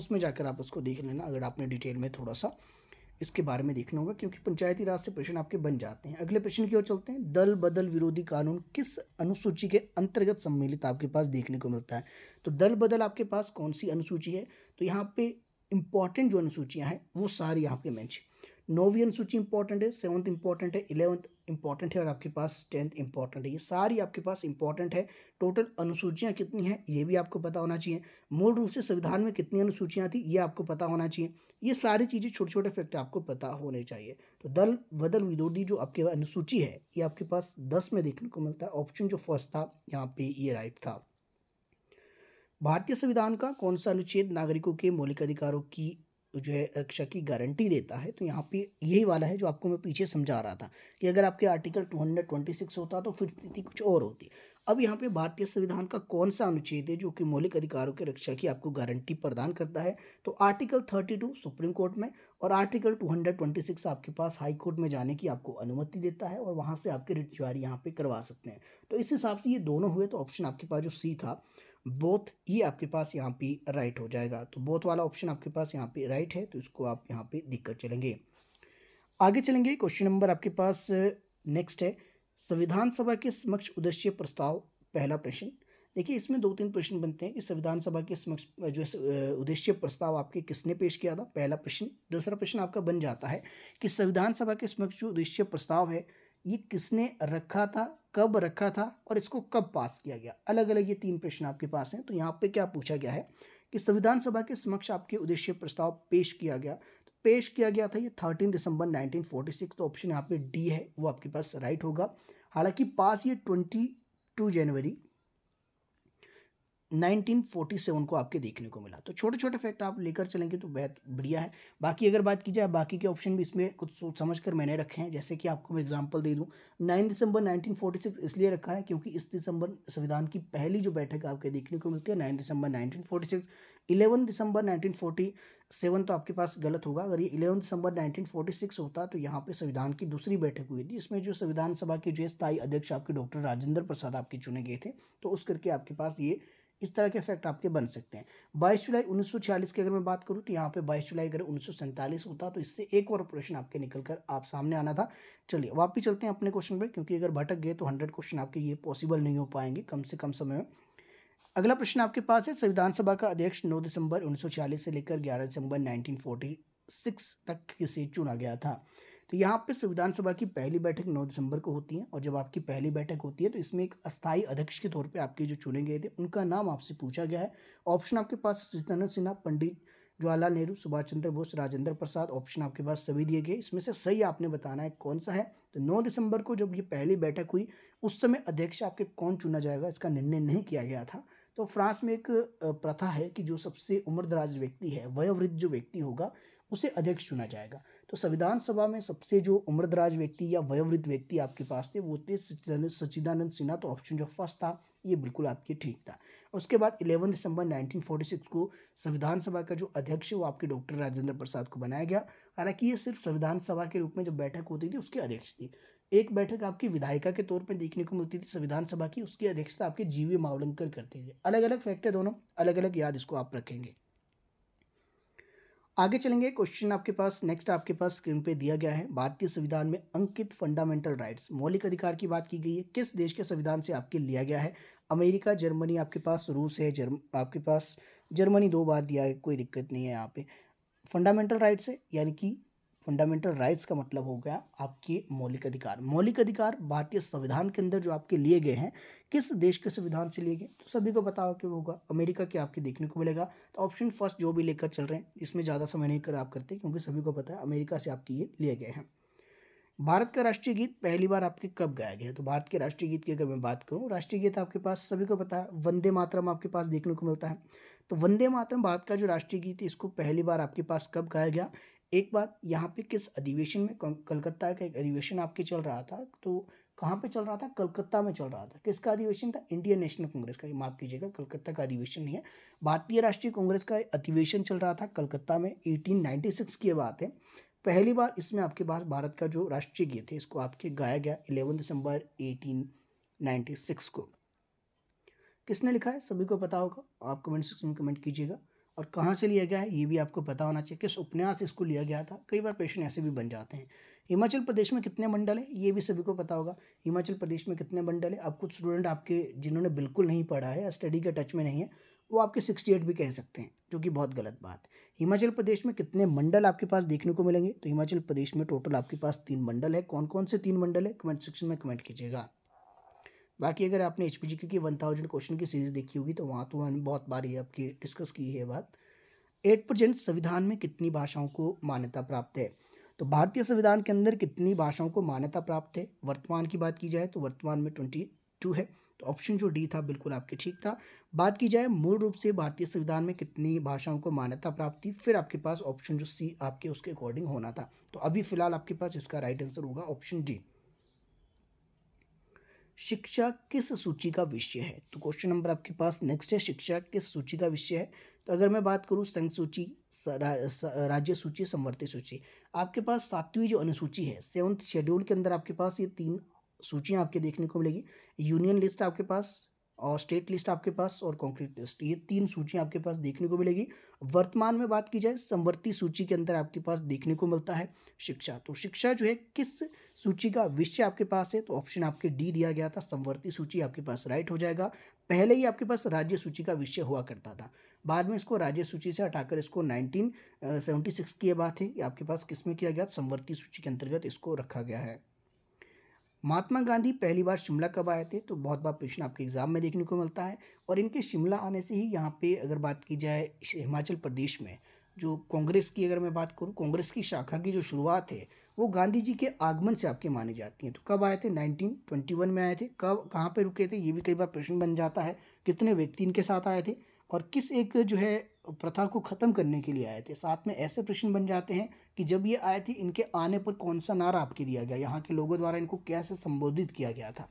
उसमें जाकर आप उसको देख लेना अगर आपने डिटेल में थोड़ा सा इसके बारे में देखना होगा क्योंकि पंचायती राज से प्रश्न आपके बन जाते हैं अगले प्रश्न की ओर चलते हैं दल बदल विरोधी कानून किस अनुसूची के अंतर्गत सम्मिलित आपके पास देखने को मिलता है तो दल बदल आपके पास कौन सी अनुसूची है तो यहाँ पे इम्पॉर्टेंट जो अनुसूचियाँ हैं वो सारी यहाँ पे मैं नोवियन अनुसूची इंपॉर्टेंट है सेवन्थ इंपॉर्टेंट है इलेवंथ इंपॉर्टेंट है और आपके पास टेंथ इंपॉर्टेंट है ये सारी आपके पास इंपॉर्टेंट है टोटल अनुसूचियाँ कितनी हैं ये भी आपको पता होना चाहिए मूल रूप से संविधान में कितनी अनुसूचियाँ थी ये आपको पता होना चाहिए ये सारी चीज़ें छोटे छोटे फैक्ट आपको पता होने चाहिए तो दल बदल विरोधी जो आपके अनुसूची है ये आपके पास दस में देखने को मिलता है ऑप्शन जो फर्स्ट था यहाँ पर ये राइट था भारतीय संविधान का कौन सा अनुच्छेद नागरिकों के मौलिक अधिकारों की जो है रक्षा की गारंटी देता है तो यहाँ पे यही वाला है जो आपको मैं पीछे समझा रहा था कि अगर आपके आर्टिकल 226 होता तो फिर स्थिति कुछ और होती अब यहाँ पे भारतीय संविधान का कौन सा अनुच्छेद है जो कि मौलिक अधिकारों की रक्षा की आपको गारंटी प्रदान करता है तो आर्टिकल 32 सुप्रीम कोर्ट में और आर्टिकल 226 आपके पास हाई कोर्ट में जाने की आपको अनुमति देता है और वहाँ से आपके रिट जारी यहाँ पर करवा सकते हैं तो इस हिसाब से ये दोनों हुए तो ऑप्शन आपके पास जो सी था बोथ ये आपके पास यहाँ पे राइट हो जाएगा तो बोथ वाला ऑप्शन आपके पास यहाँ पे राइट है तो इसको आप यहाँ पे दिख कर चलेंगे आगे चलेंगे क्वेश्चन नंबर आपके पास नेक्स्ट है संविधान सभा के समक्ष उद्देश्य प्रस्ताव पहला प्रश्न देखिए इसमें दो तीन प्रश्न बनते हैं कि संविधान सभा के समक्ष जो उद्देश्य प्रस्ताव आपके किसने पेश किया था पहला प्रश्न दूसरा प्रश्न आपका बन जाता है कि संविधान सभा के समक्ष जो उद्देश्य प्रस्ताव है ये किसने रखा था कब रखा था और इसको कब पास किया गया अलग अलग ये तीन प्रश्न आपके पास हैं तो यहाँ पे क्या पूछा गया है कि संविधान सभा के समक्ष आपके उद्देश्य प्रस्ताव पेश किया गया तो पेश किया गया था ये थर्टीन दिसंबर 1946 तो ऑप्शन यहाँ पे डी है वो आपके पास राइट होगा हालांकि पास ये ट्वेंटी टू जनवरी 1947 को आपके देखने को मिला तो छोटे छोटे फैक्ट आप लेकर चलेंगे तो बेहद बढ़िया है बाकी अगर बात की जाए बाकी के ऑप्शन भी इसमें कुछ सोच समझ कर मैंने रखे हैं जैसे कि आपको मैं एग्जांपल दे दूं 9 दिसंबर 1946 इसलिए रखा है क्योंकि इस दिसंबर संविधान की पहली जो बैठक आपके देखने को मिलती है नाइन दिसंबर nineteen forty December nineteen seven तो आपके पास गलत होगा अगर ये इलेवन दिसंबर नाइनटीन होता तो यहाँ पर संविधान की दूसरी बैठक हुई थी इसमें जो संविधान सभा के जो स्थायी अध्यक्ष आपके डॉक्टर राजेंद्र प्रसाद आपके चुने गए थे तो उस करके आपके पास ये इस तरह के इफेक्ट आपके बन सकते हैं बाईस जुलाई उन्नीस की अगर मैं बात करूँ तो यहाँ पे बाईस जुलाई अगर उन्नीस होता तो इससे एक और ऑपरेशन आपके निकल कर आप सामने आना था चलिए वापस चलते हैं अपने क्वेश्चन पर क्योंकि अगर भटक गए तो हंड्रेड क्वेश्चन आपके ये पॉसिबल नहीं हो पाएंगे कम से कम समय में अगला प्रश्न आपके पास है संविधान सभा का अध्यक्ष नौ दिसंबर छियालीस से लेकर ग्यारह दिसंबर सिक्स तक किसे चुना गया था तो यहाँ पे विधानसभा की पहली बैठक 9 दिसंबर को होती है और जब आपकी पहली बैठक होती है तो इसमें एक अस्थायी अध्यक्ष के तौर पे आपके जो चुने गए थे उनका नाम आपसे पूछा गया है ऑप्शन आपके पास जितेंद्र सिन्हा पंडित जवाहरलाल नेहरू सुभाष चंद्र बोस राजेंद्र प्रसाद ऑप्शन आपके पास सभी दिए गए इसमें से सही आपने बताना है कौन सा है तो नौ दिसंबर को जब ये पहली बैठक हुई उस समय अध्यक्ष आपके कौन चुना जाएगा इसका निर्णय नहीं किया गया था तो फ्रांस में एक प्रथा है कि जो सबसे उम्रदराज व्यक्ति है वयोवृद्ध जो व्यक्ति होगा उसे अध्यक्ष चुना जाएगा तो संविधान सभा में सबसे जो उम्रदराज व्यक्ति या वयोवृद्ध व्यक्ति आपके पास थे वो थे सचिदानंद सिन्हा तो ऑप्शन जो फर्स्ट था ये बिल्कुल आपके ठीक था उसके बाद 11 दिसंबर 1946 को संविधान सभा का जो अध्यक्ष है वो आपके डॉक्टर राजेंद्र प्रसाद को बनाया गया हालांकि ये सिर्फ संविधान सभा के रूप में जब बैठक होती थी उसके अध्यक्ष थी एक बैठक आपकी विधायिका के तौर पर देखने को मिलती थी संविधान सभा की उसकी अध्यक्षता आपके जीवी मावलंकर करते थे अलग अलग फैक्ट है दोनों अलग अलग याद इसको आप रखेंगे आगे चलेंगे क्वेश्चन आपके पास नेक्स्ट आपके पास स्क्रीन पे दिया गया है भारतीय संविधान में अंकित फंडामेंटल राइट्स मौलिक अधिकार की बात की गई है किस देश के संविधान से आपके लिया गया है अमेरिका जर्मनी आपके पास रूस है जर्म आपके पास जर्मनी दो बार दिया है कोई दिक्कत नहीं है यहाँ पे फंडामेंटल राइट्स है यानी कि फंडामेंटल राइट्स का मतलब हो गया आपके मौलिक अधिकार मौलिक अधिकार भारतीय संविधान के अंदर जो आपके लिए गए हैं किस देश के संविधान से लिए गए तो सभी को बताओ कि होगा अमेरिका के आपके देखने को मिलेगा तो ऑप्शन फर्स्ट जो भी लेकर चल रहे हैं इसमें ज़्यादा समय नहीं कर आप करते क्योंकि सभी को पता है अमेरिका से आपके ये लिए गए हैं भारत का राष्ट्रीय गीत पहली बार आपके कब गाया गया तो भारत के राष्ट्रीय गीत की अगर मैं बात करूँ राष्ट्रीय गीत आपके पास सभी को पता है वंदे मातरम आपके पास देखने को मिलता है तो वंदे मातरम भारत का जो राष्ट्रीय गीत है इसको पहली बार आपके पास कब गाया गया एक बात यहाँ पे किस अधिवेशन में कलकत्ता का एक अधिवेशन आपके चल रहा था तो कहाँ पे चल रहा था कलकत्ता में चल रहा था किसका अधिवेशन था इंडियन नेशनल कांग्रेस का ये माफ़ कीजिएगा कलकत्ता का अधिवेशन नहीं है भारतीय राष्ट्रीय कांग्रेस का अधिवेशन चल रहा था कलकत्ता में 1896 की बात है पहली बार इसमें आपके पास भारत का जो राष्ट्रीय गीत है इसको आपके गाया गया इलेवन दिसंबर एटीन को किसने लिखा है सभी को पता होगा आप कमेंट सेक्शन में कमेंट कीजिएगा और कहाँ से लिया गया है ये भी आपको पता होना चाहिए किस उपन्यास इसको लिया गया था कई बार प्रश्न ऐसे भी बन जाते हैं हिमाचल प्रदेश में कितने मंडल हैं ये भी सभी को पता होगा हिमाचल प्रदेश में कितने मंडल हैं अब कुछ स्टूडेंट आपके जिन्होंने बिल्कुल नहीं पढ़ा है स्टडी के टच में नहीं है वो आपके सिक्सटी एट भी कह सकते हैं जो कि बहुत गलत बात हिमाचल प्रदेश में कितने मंडल आपके पास देखने को मिलेंगे तो हिमाचल प्रदेश में टोटल आपके पास तीन मंडल है कौन कौन से तीन मंडल है कमेंट सेक्शन में कमेंट कीजिएगा बाकी अगर आपने एच पी की वन थाउजेंड क्वेश्चन की सीरीज़ देखी होगी तो वहाँ तो हमने बहुत बार ये आपकी डिस्कस की है बात एट परसेंट संविधान में कितनी भाषाओं को मान्यता प्राप्त है तो भारतीय संविधान के अंदर कितनी भाषाओं को मान्यता प्राप्त है वर्तमान की बात की जाए तो वर्तमान में ट्वेंटी टू है तो ऑप्शन जो डी था बिल्कुल आपके ठीक था बात की जाए मूल रूप से भारतीय संविधान में कितनी भाषाओं को मान्यता प्राप्त थी फिर आपके पास ऑप्शन जो सी आपके उसके अकॉर्डिंग होना था तो अभी फिलहाल आपके पास इसका राइट आंसर होगा ऑप्शन डी शिक्षा किस सूची का विषय है तो क्वेश्चन नंबर आपके पास नेक्स्ट है शिक्षा किस सूची का विषय है तो अगर मैं बात करूँ संघ सूची राज्य सूची समवर्ती सूची आपके पास सातवीं जो अनुसूची है सेवन्थ शेड्यूल के अंदर आपके पास ये तीन सूचियाँ आपके देखने को मिलेगी यूनियन लिस्ट आपके पास और स्टेट लिस्ट आपके पास और कॉन्क्रीट लिस्ट ये तीन सूचियाँ आपके पास देखने को मिलेगी वर्तमान में बात की जाए समवर्ती सूची के अंदर आपके पास देखने को मिलता है शिक्षा तो शिक्षा जो है किस सूची का विषय आपके पास है तो ऑप्शन आपके डी दिया गया था समवर्ती सूची आपके पास राइट हो जाएगा पहले ही आपके पास राज्य सूची का विषय हुआ करता था बाद में इसको राज्य सूची से हटाकर इसको 1976 की बात है कि आपके पास किसमें किया गया समवर्ती सूची के अंतर्गत इसको रखा गया है महात्मा गांधी पहली बार शिमला कब आए थे तो बहुत बार प्रश्न आपके एग्जाम में देखने को मिलता है और इनके शिमला आने से ही यहाँ पे अगर बात की जाए हिमाचल प्रदेश में जो कांग्रेस की अगर मैं बात करूँ कांग्रेस की शाखा की जो शुरुआत है वो गांधी जी के आगमन से आपके माने जाती हैं तो कब आए थे 1921 में आए थे कब कहाँ पे रुके थे ये भी कई बार प्रश्न बन जाता है कितने व्यक्ति इनके साथ आए थे और किस एक जो है प्रथा को ख़त्म करने के लिए आए थे साथ में ऐसे प्रश्न बन जाते हैं कि जब ये आए थे इनके आने पर कौन सा नारा आपके दिया गया यहाँ के लोगों द्वारा इनको कैसे संबोधित किया गया था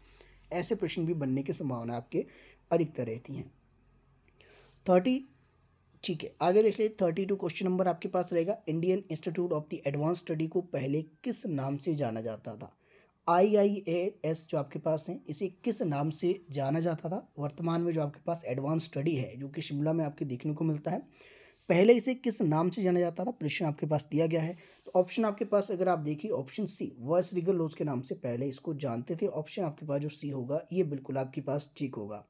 ऐसे प्रश्न भी बनने की संभावना आपके अधिकतर रहती हैं थर्टी ठीक है आगे देख ले थर्टी टू क्वेश्चन नंबर आपके पास रहेगा Indian Institute of the advance study को पहले किस नाम से जाना जाता था आई आई ए एस जो आपके पास है इसे किस नाम से जाना जाता था वर्तमान में जो आपके पास एडवांस स्टडी है जो कि शिमला में आपके देखने को मिलता है पहले इसे किस नाम से जाना जाता था प्रश्न आपके पास दिया गया है तो ऑप्शन आपके पास अगर आप देखिए option C viceregal lodge के नाम से पहले इसको जानते थे ऑप्शन आपके पास जो सी होगा ये बिल्कुल आपके पास ठीक होगा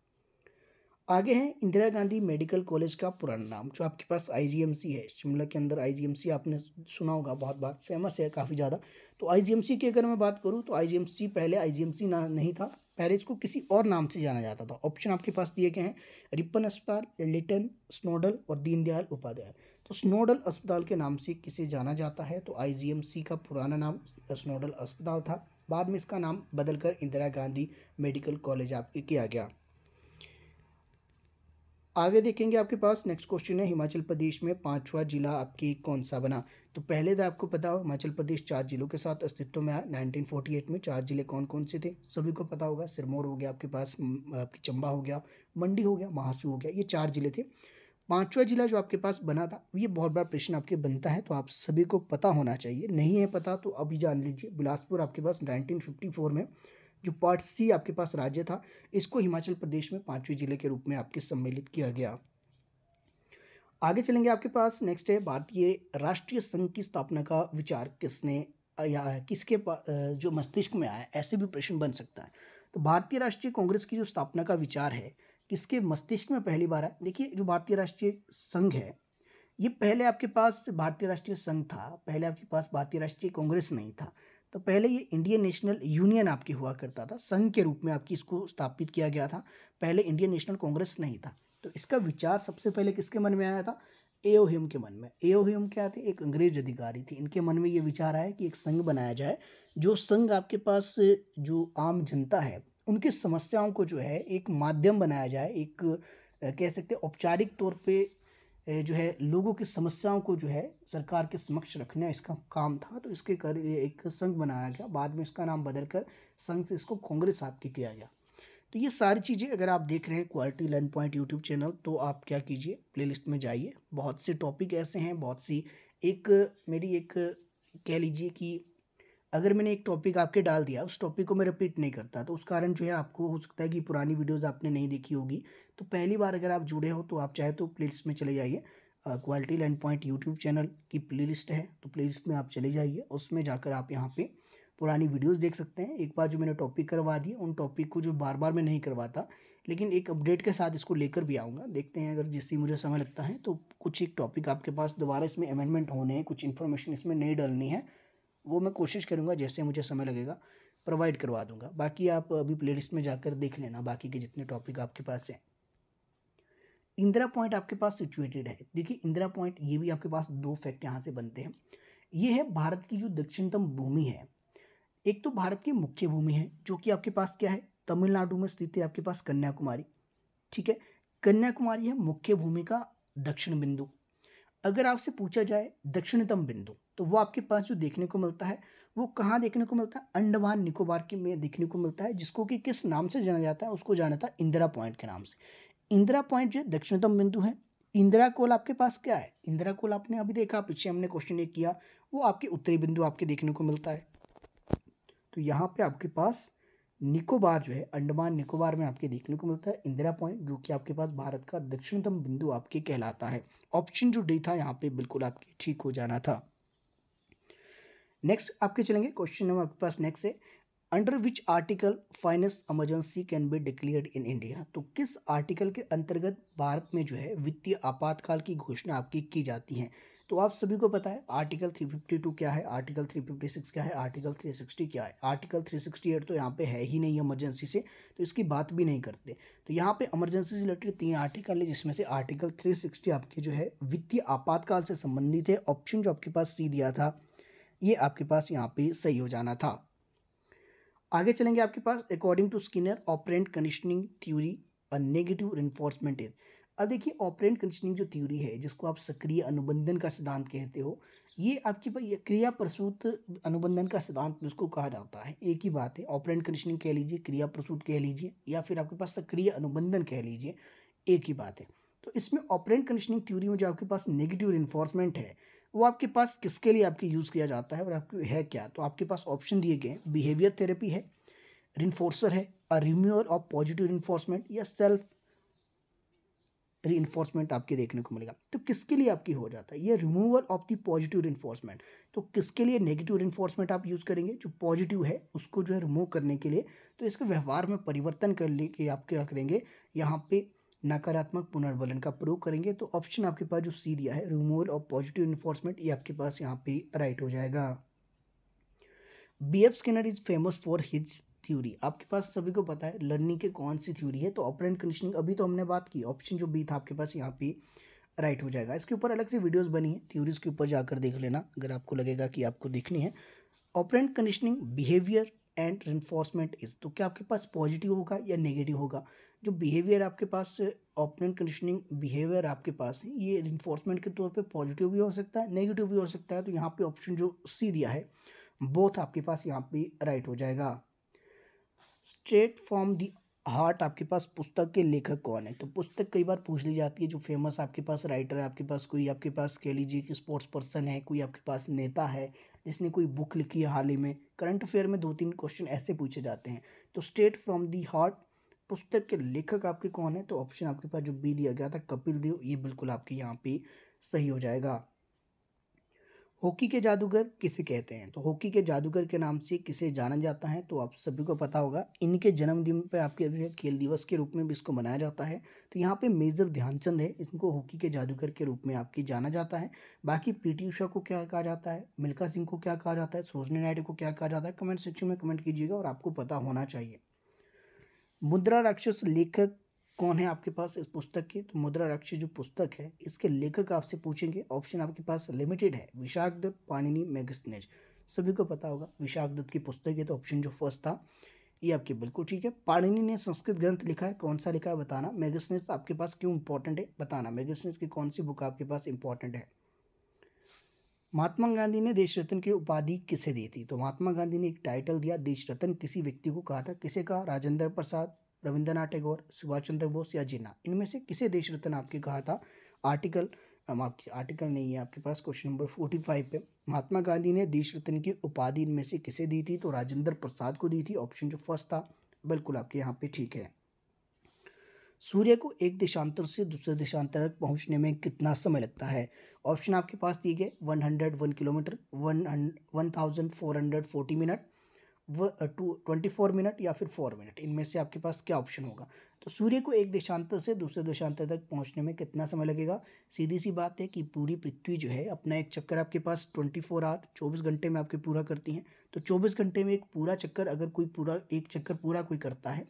आगे हैं इंदिरा गांधी मेडिकल कॉलेज का पुराना नाम जो आपके पास आईजीएमसी है शिमला के अंदर आईजीएमसी आपने सुना होगा बहुत बार फेमस है काफ़ी ज़्यादा तो आईजीएमसी की अगर मैं बात करूँ तो आईजीएमसी पहले आईजीएमसी ना नहीं था पहले इसको किसी और नाम से जाना जाता था ऑप्शन आपके पास दिए गए हैं रिपन अस्पताल लिटन स्नोडल और दीनदयाल उपाध्याय तो स्नोडल अस्पताल के नाम से किसे जाना जाता है तो आई का पुराना नाम स्नोडल अस्पताल था बाद में इसका नाम बदलकर इंदिरा गांधी मेडिकल कॉलेज आपके किया गया आगे देखेंगे आपके पास नेक्स्ट क्वेश्चन है हिमाचल प्रदेश में पांचवा जिला आपकी कौन सा बना तो पहले तो आपको पता हो हिमाचल प्रदेश चार जिलों के साथ अस्तित्व में आया 1948 में चार जिले कौन कौन से थे सभी को पता होगा सिरमौर हो गया आपके पास आपकी चंबा हो गया मंडी हो गया महासू हो गया ये चार जिले थे पांचवा जिला जो आपके पास बना था ये बहुत बड़ा प्रश्न आपके बनता है तो आप सभी को पता होना चाहिए नहीं है पता तो अभी जान लीजिए बिलासपुर आपके पास नाइनटीन में जो पार्ट सी आपके पास राज्य था इसको हिमाचल प्रदेश में पांचवी जिले के रूप में आपके सम्मिलित किया गया आगे चलेंगे आपके पास नेक्स्ट है भारतीय राष्ट्रीय संघ की स्थापना का विचार किसने या किसके जो मस्तिष्क में आया ऐसे भी प्रश्न बन सकता है तो भारतीय राष्ट्रीय कांग्रेस की जो स्थापना का विचार है किसके मस्तिष्क में पहली बार आया देखिए जो भारतीय राष्ट्रीय संघ है ये पहले आपके पास भारतीय राष्ट्रीय संघ था पहले आपके पास भारतीय राष्ट्रीय कांग्रेस नहीं था तो पहले ये इंडियन नेशनल यूनियन आपकी हुआ करता था संघ के रूप में आपकी इसको स्थापित किया गया था पहले इंडियन नेशनल कांग्रेस नहीं था तो इसका विचार सबसे पहले किसके मन में आया था एओहिम के मन में एओ क्या थे एक अंग्रेज अधिकारी थी इनके मन में ये विचार आया कि एक संघ बनाया जाए जो संघ आपके पास जो आम जनता है उनकी समस्याओं को जो है एक माध्यम बनाया जाए एक कह सकते औपचारिक तौर पे जो है लोगों की समस्याओं को जो है सरकार के समक्ष रखना इसका काम था तो इसके कर एक संघ बनाया गया बाद में इसका नाम बदलकर संघ से इसको कांग्रेस आपके किया गया तो ये सारी चीज़ें अगर आप देख रहे हैं quality learn point YouTube channel तो आप क्या कीजिए प्लेलिस्ट में जाइए बहुत से टॉपिक ऐसे हैं बहुत सी एक मेरी एक कह लीजिए कि अगर मैंने एक टॉपिक आपके डाल दिया उस टॉपिक को मैं रिपीट नहीं करता तो उस कारण जो है आपको हो सकता है कि पुरानी वीडियोज़ आपने नहीं देखी होगी तो पहली बार अगर आप जुड़े हो तो आप चाहे तो प्लेलिस्ट में चले जाइए quality land point YouTube channel की प्लेलिस्ट है तो प्लेलिस्ट में आप चले जाइए उसमें जाकर आप यहाँ पे पुरानी वीडियोस देख सकते हैं एक बार जो मैंने टॉपिक करवा दिए उन टॉपिक को जो बार बार मैं नहीं करवाता लेकिन एक अपडेट के साथ इसको लेकर भी आऊँगा देखते हैं अगर जिससे मुझे समय लगता है तो कुछ एक टॉपिक आपके पास दोबारा इसमें अमेंडमेंट होने हैं कुछ इन्फॉर्मेशन इसमें नहीं डालनी है वो मैं कोशिश करूँगा जैसे मुझे समय लगेगा प्रोवाइड करवा दूँगा बाकी आप अभी प्ले में जाकर देख लेना बाकी के जितने टॉपिक आपके पास हैं इंदिरा पॉइंट आपके पास सिचुएटेड है देखिए इंदिरा पॉइंट ये भी आपके पास दो फैक्ट यहाँ से बनते हैं ये है भारत की जो दक्षिणतम भूमि है एक तो भारत की मुख्य भूमि है जो कि आपके पास क्या है तमिलनाडु में स्थित है आपके पास कन्याकुमारी ठीक है कन्याकुमारी है मुख्य भूमि का दक्षिण बिंदु अगर आपसे पूछा जाए दक्षिणतम बिंदु तो वो आपके पास जो देखने को मिलता है वो कहाँ देखने को मिलता है अंडमान निकोबार के में देखने को मिलता है जिसको कि किस नाम से जाना जाता है उसको जाना था इंदिरा पॉइंट के नाम से इंदिरा पॉइंट जो दक्षिणतम बिंदु है इंदिरा कोल आपके पास क्या है इंदिरा कोल आपने अभी देखा पीछे हमने क्वेश्चन ये किया वो आपके उत्तरी बिंदु आपके देखने को मिलता है तो यहाँ पे आपके पास निकोबार जो है अंडमान निकोबार में आपके देखने को मिलता है इंदिरा पॉइंट जो कि आपके पास भारत का दक्षिणतम बिंदु आपके कहलाता है ऑप्शन जो डी था यहाँ पे बिल्कुल आपके ठीक हो जाना था नेक्स्ट आपके चलेंगे क्वेश्चन नंबर आपके पास नेक्स्ट है under which article finance emergency can be declared in India तो किस आर्टिकल के अंतर्गत भारत में जो है वित्तीय आपातकाल की घोषणा आपकी की जाती है तो आप सभी को पता है आर्टिकल 352 क्या है आर्टिकल 356 क्या है आर्टिकल 360 क्या है आर्टिकल 368 तो यहाँ पे है ही नहीं इमरजेंसी से तो इसकी बात भी नहीं करते तो यहाँ पे इमरजेंसी से रिलेटेड तीन आर्टिकल है जिसमें से आर्टिकल 360 आपके जो है वित्तीय आपातकाल से संबंधित है ऑप्शन जो आपके पास सी दिया था ये आपके पास यहाँ पे सही हो जाना था आगे चलेंगे आपके पास according to Skinner operant conditioning theory a negative reinforcement is अब देखिए ऑपरेंट कंडीशनिंग जो थ्योरी है जिसको आप सक्रिय अनुबंधन का सिद्धांत कहते हो ये आपकी क्रिया प्रसूत अनुबंधन का सिद्धांत में उसको कहा जाता है एक ही बात है ऑपरेंट कंडीशनिंग कह लीजिए क्रिया प्रसूत कह लीजिए या फिर आपके पास सक्रिय अनुबंधन कह लीजिए एक ही बात है तो इसमें ऑपरेंट कंडीशनिंग थ्योरी में जो आपके पास नेगेटिव इन्फोर्समेंट है वो आपके पास किसके लिए आपके यूज़ किया जाता है और आपके है क्या तो आपके पास ऑप्शन दिए गए बिहेवियर थेरेपी है रिन्फोर्सर है a removal of positive reinforcement या सेल्फ री आपके देखने को मिलेगा तो किसके लिए आपकी हो जाता है ये removal of the positive reinforcement तो किसके लिए नेगेटिव री आप यूज़ करेंगे जो पॉजिटिव है उसको जो है रिमूव करने के लिए तो इसके व्यवहार में परिवर्तन करने के आप क्या करेंगे यहाँ पे नकारात्मक पुनर्बलन का प्रयोग करेंगे तो ऑप्शन आपके पास जो सी दिया है रिमूवल ऑफ पॉजिटिव इन्फोर्समेंट ये आपके पास यहाँ पे राइट हो जाएगा B F Skinner is famous for his theory आपके पास सभी को पता है लर्निंग के कौन सी थ्योरी है तो ऑपरेंट कंडीशनिंग अभी तो हमने बात की ऑप्शन जो बी था आपके पास यहाँ पे राइट हो जाएगा इसके ऊपर अलग से वीडियोस बनी है थ्योरीज के ऊपर जाकर देख लेना अगर आपको लगेगा कि आपको देखनी है operant conditioning behaviour and reinforcement is तो क्या आपके पास पॉजिटिव होगा या नेगेटिव होगा जो बिहेवियर आपके पास ऑपरेंट कंडीशनिंग बिहेवियर आपके पास है ये रिन्फोर्समेंट के तौर पर पॉजिटिव भी हो सकता है नेगेटिव भी हो सकता है तो यहाँ पर ऑप्शन जो सी दिया है बोथ आपके पास यहाँ पे राइट हो जाएगा स्ट्रेट फ्रॉम दी हार्ट आपके पास पुस्तक के लेखक कौन है तो पुस्तक कई बार पूछ ली जाती है जो फेमस आपके पास राइटर है आपके पास कोई आपके पास कह लीजिए कि स्पोर्ट्स पर्सन है कोई आपके पास नेता है जिसने कोई बुक लिखी है हाल ही में करंट अफेयर में दो तीन क्वेश्चन ऐसे पूछे जाते हैं तो स्ट्रेट फ्रॉम दी हार्ट पुस्तक के लेखक आपके कौन है तो ऑप्शन आपके पास जो बी दिया गया था कपिल देव ये बिल्कुल आपके यहाँ पे सही हो जाएगा हॉकी के जादूगर किसे कहते हैं तो हॉकी के जादूगर के नाम से किसे जाना जाता है तो आप सभी को पता होगा इनके जन्मदिन पर आपके खेल दिवस के रूप में भी इसको मनाया जाता है तो यहाँ पे मेजर ध्यानचंद है इनको हॉकी के जादूगर के रूप में आपके जाना जाता है बाकी पीटी ऊषा को क्या कहा जाता है मिल्खा सिंह को क्या कहा जाता है सोजनी नायडू को क्या कहा जाता है कमेंट सेक्शन में कमेंट कीजिएगा और आपको पता होना चाहिए मुद्रा राक्षस लेखक कौन है आपके पास इस पुस्तक के तो मुद्रा राक्षी जो पुस्तक है इसके लेखक आपसे पूछेंगे ऑप्शन आपके पास लिमिटेड है विशाख दत्त पाणिनी मैगस्नेज सभी को पता होगा विशाख दत्त की पुस्तक है तो ऑप्शन जो फर्स्ट था ये आपके बिल्कुल ठीक है पाणिनी ने संस्कृत ग्रंथ लिखा है कौन सा लिखा है बताना मैगस्नेज तो आपके पास क्यों इंपॉर्टेंट है बताना मैगस्नेज की कौन सी बुक आपके पास इंपॉर्टेंट है महात्मा गांधी ने देश रत्न की उपाधि किसे दी थी तो महात्मा गांधी ने एक टाइटल दिया देश रत्न किसी व्यक्ति को कहा था किसे कहा राजेंद्र प्रसाद रविंद्रनाथ टैगोर सुभाष चंद्र बोस या जिन्ना इनमें से किसे देश रत्न आपके कहा था आर्टिकल हम आपकी आर्टिकल नहीं है आपके पास क्वेश्चन नंबर फोर्टी फाइव पे महात्मा गांधी ने देश रत्न की उपाधि इनमें से किसे दी थी तो राजेंद्र प्रसाद को दी थी ऑप्शन जो फर्स्ट था बिल्कुल आपके यहाँ पे ठीक है सूर्य को एक देशांतर से दूसरे देशांतर तक पहुँचने में कितना समय लगता है ऑप्शन आपके पास दिए गए one one kilometre one one thousand four hundred forty minute two twenty four minute या फिर फोर मिनट इनमें से आपके पास क्या ऑप्शन होगा तो सूर्य को एक देशांतर से दूसरे देशांतर तक पहुंचने में कितना समय लगेगा सीधी सी बात है कि पूरी पृथ्वी जो है अपना एक चक्कर आपके पास ट्वेंटी फोर आवर चौबीस घंटे में आपके पूरा करती हैं तो चौबीस घंटे में एक पूरा चक्कर अगर कोई पूरा एक चक्कर पूरा कोई करता है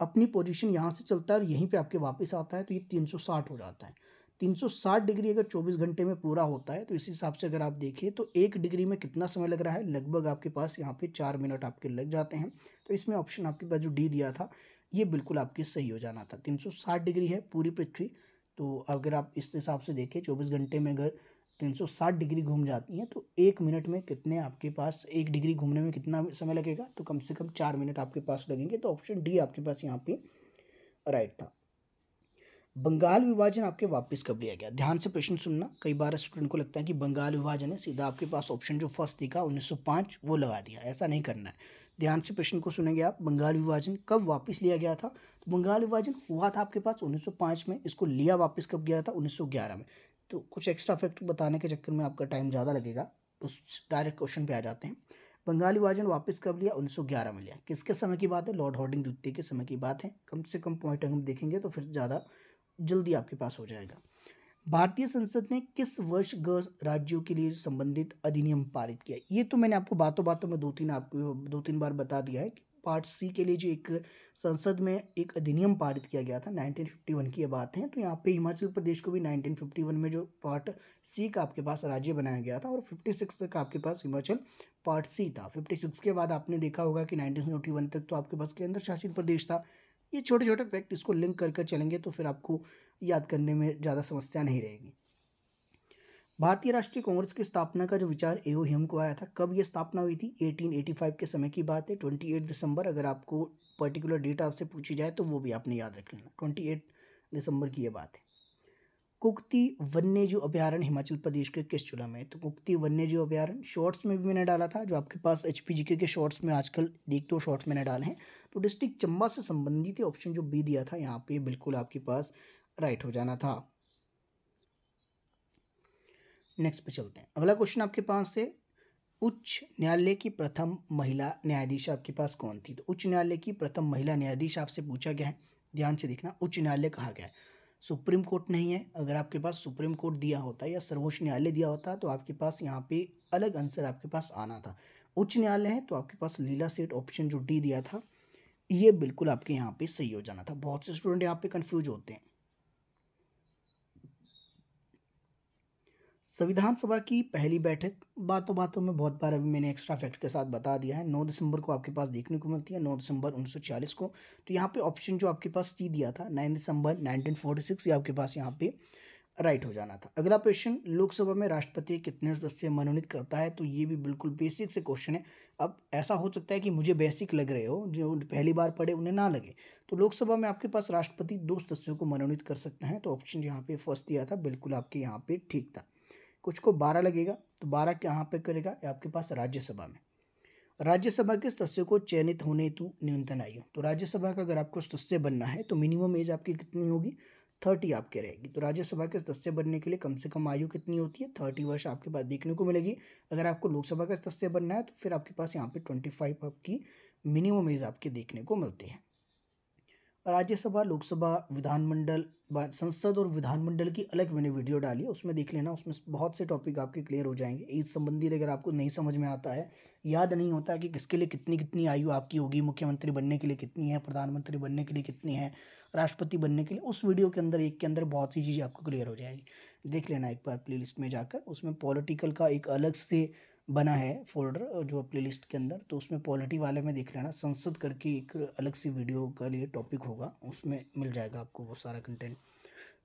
अपनी पोजिशन यहाँ से चलता है और यहीं पर आपके वापस आता है तो ये तीन हो जाता है 360 डिग्री अगर 24 घंटे में पूरा होता है तो इस हिसाब से अगर आप देखें तो एक डिग्री में कितना समय लग रहा है लगभग आपके पास यहाँ पे चार मिनट आपके लग जाते हैं तो इसमें ऑप्शन आपके पास जो डी दिया था ये बिल्कुल आपके सही हो जाना था 360 डिग्री है पूरी पृथ्वी तो अगर आप इस हिसाब से देखें चौबीस घंटे में अगर साठ डिग्री घूम जाती हैं तो एक मिनट में कितने आपके पास एक डिग्री घूमने में कितना समय लगेगा तो कम से कम चार मिनट आपके पास लगेंगे तो ऑप्शन डी आपके पास यहाँ पर राइट था बंगाल विभाजन आपके वापस कब लिया गया ध्यान से प्रश्न सुनना कई बार स्टूडेंट को लगता है कि बंगाल विभाजन है सीधा आपके पास ऑप्शन जो फर्स्ट दिखा 1905 वो लगा दिया ऐसा नहीं करना है ध्यान से प्रश्न को सुनेंगे आप बंगाल विभाजन कब वापस लिया गया था तो बंगाल विभाजन हुआ था आपके पास 1905 में इसको लिया वापस कब गया था 1911 में तो कुछ एक्स्ट्रा फैक्ट बताने के चक्कर में आपका टाइम ज़्यादा लगेगा उस डायरेक्ट क्वेश्चन पे आ जाते हैं बंगाल विभाजन वापस कब लिया 1911 में लिया किसके समय की बात है लॉर्ड हॉर्डिंग द्वितीय के समय की बात है कम से कम पॉइंट हम देखेंगे तो फिर ज़्यादा जल्दी आपके पास हो जाएगा भारतीय संसद ने किस वर्ष गज राज्यों के लिए संबंधित अधिनियम पारित किया ये तो मैंने आपको बातों बातों में दो तीन आपको दो तीन बार बता दिया है कि पार्ट सी के लिए जो एक संसद में एक अधिनियम पारित किया गया था 1951 की बात है तो यहाँ पे हिमाचल प्रदेश को भी 1951 में जो पार्ट सी का आपके पास राज्य बनाया गया था और 56 तक आपके पास हिमाचल पार्ट सी था 56 के बाद आपने देखा होगा कि 1951 तक तो आपके पास केंद्र शासित प्रदेश था ये छोटे छोटे फैक्ट इसको लिंक कर कर चलेंगे तो फिर आपको याद करने में ज़्यादा समस्या नहीं रहेगी भारतीय राष्ट्रीय कांग्रेस की स्थापना का जो विचार ए हिम को आया था कब ये स्थापना हुई थी 1885 के समय की बात है 28 दिसंबर अगर आपको पर्टिकुलर डेट आपसे पूछी जाए तो वो भी आपने याद रख लेना 28 दिसंबर की ये बात है कुकती वन्य जीव अभ्यारण हिमाचल प्रदेश के किस जिला में तो कुकती वन्य जीव अभ्यारण शॉर्ट्स में भी मैंने डाला था जो आपके पास एच पी के शॉर्ट्स में आजकल देखते हो शॉर्ट्स मैंने डाले हैं तो डिस्ट्रिक्ट चंबा से संबंधित ऑप्शन जो बी दिया था यहाँ पे बिल्कुल आपके पास राइट हो जाना था नेक्स्ट पे चलते हैं अगला क्वेश्चन आपके पास से उच्च न्यायालय की प्रथम महिला न्यायाधीश आपके पास कौन थी तो उच्च न्यायालय की प्रथम महिला न्यायाधीश आपसे पूछा गया है ध्यान से देखना उच्च न्यायालय कहा गया है सुप्रीम कोर्ट नहीं है अगर आपके पास सुप्रीम कोर्ट दिया होता या सर्वोच्च न्यायालय दिया होता तो आपके पास यहाँ पे अलग आंसर आपके पास आना था उच्च न्यायालय है तो आपके पास लीला सेठ ऑप्शन जो डी दिया था ये बिल्कुल आपके यहाँ पे सही हो जाना था बहुत से स्टूडेंट यहाँ पे कंफ्यूज होते हैं संविधान सभा की पहली बैठक बातों बातों में बहुत बार अभी मैंने एक्स्ट्रा फैक्ट के साथ बता दिया है 9 दिसंबर को आपके पास देखने को मिलती है 9 दिसंबर 1940 को तो यहाँ पे ऑप्शन जो आपके पास सी दिया था 9 दिसंबर 1946 ये आपके पास यहाँ पे राइट हो जाना था अगला क्वेश्चन लोकसभा में राष्ट्रपति कितने सदस्य मनोनीत करता है तो ये भी बिल्कुल बेसिक से क्वेश्चन है अब ऐसा हो सकता है कि मुझे बेसिक लग रहे हो जो पहली बार पढ़े उन्हें ना लगे तो लोकसभा में आपके पास राष्ट्रपति दो सदस्यों को मनोनीत कर सकते हैं तो ऑप्शन यहाँ पे फर्स्ट दिया था बिल्कुल आपके यहाँ पे ठीक था कुछ को बारह लगेगा तो बारह कहाँ पर करेगा आपके पास राज्यसभा में राज्यसभा के सदस्य को चयनित होने हेतु न्यूनतम आयु तो राज्यसभा का अगर आपको सदस्य बनना है तो मिनिमम एज आपकी कितनी होगी थर्टी आपके रहेगी तो राज्यसभा के सदस्य बनने के लिए कम से कम आयु कितनी होती है थर्टी वर्ष आपके पास देखने को मिलेगी अगर आपको लोकसभा का सदस्य बनना है तो फिर आपके पास यहाँ पे ट्वेंटी फाइव आपकी मिनिमम एज आपके देखने को मिलती है राज्यसभा लोकसभा विधानमंडल संसद और विधानमंडल की अलग मैंने वीडियो डाली है उसमें देख लेना उसमें बहुत से टॉपिक आपके क्लियर हो जाएंगे ईद संबंधित अगर आपको नहीं समझ में आता है याद नहीं होता कि किसके लिए कितनी कितनी आयु आपकी होगी मुख्यमंत्री बनने के लिए कितनी है प्रधानमंत्री बनने के लिए कितनी है राष्ट्रपति बनने के लिए उस वीडियो के अंदर एक के अंदर बहुत सी चीज़ें आपको क्लियर हो जाएगी देख लेना एक बार प्ले में जाकर उसमें पॉलिटिकल का एक अलग से बना है फोल्डर जो प्लेलिस्ट के अंदर तो उसमें पॉलिटी वाले में देख लेना संसद करके एक अलग सी वीडियो का लिए टॉपिक होगा उसमें मिल जाएगा आपको वो सारा कंटेंट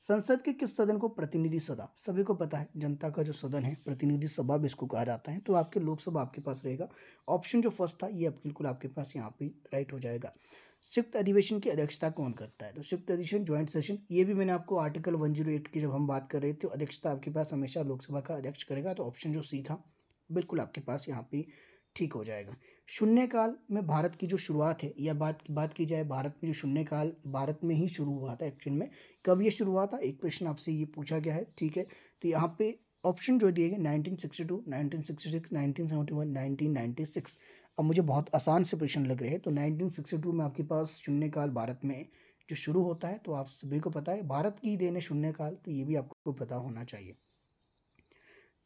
संसद के किस सदन को प्रतिनिधि सदा सभी को पता है जनता का जो सदन है प्रतिनिधि सभा भी इसको कहा जाता है तो आपके लोकसभा आपके पास रहेगा ऑप्शन जो फर्स्ट था ये बिल्कुल आपके पास यहाँ पे राइट हो जाएगा संयुक्त अधिवेशन की अध्यक्षता कौन करता है तो संयुक्त अधिवेशन ज्वाइंट सेशन ये भी मैंने आपको आर्टिकल एट की जब हम बात कर रहे थे तो अध्यक्षता आपके पास हमेशा लोकसभा का अध्यक्ष करेगा तो ऑप्शन जो सी था बिल्कुल आपके पास यहाँ पे ठीक हो जाएगा शून्यकाल में भारत की जो शुरुआत है या बात बात की जाए भारत में जो शून्यकाल भारत में ही शुरू हुआ था एक्चुअल में कब ये शुरू हुआ था एक प्रश्न आपसे ये पूछा गया है ठीक है तो यहाँ पे ऑप्शन जो दिए गए वन नाइनटीन नाइन्टी सिक्स अब मुझे बहुत आसान से प्रश्न लग रहे हैं तो नाइनटीन सिक्सटी टू में आपके पास शून्यकाल भारत में जो शुरू होता है तो आप सभी को पता है भारत की देने शून्यकाल तो ये भी आपको पता होना चाहिए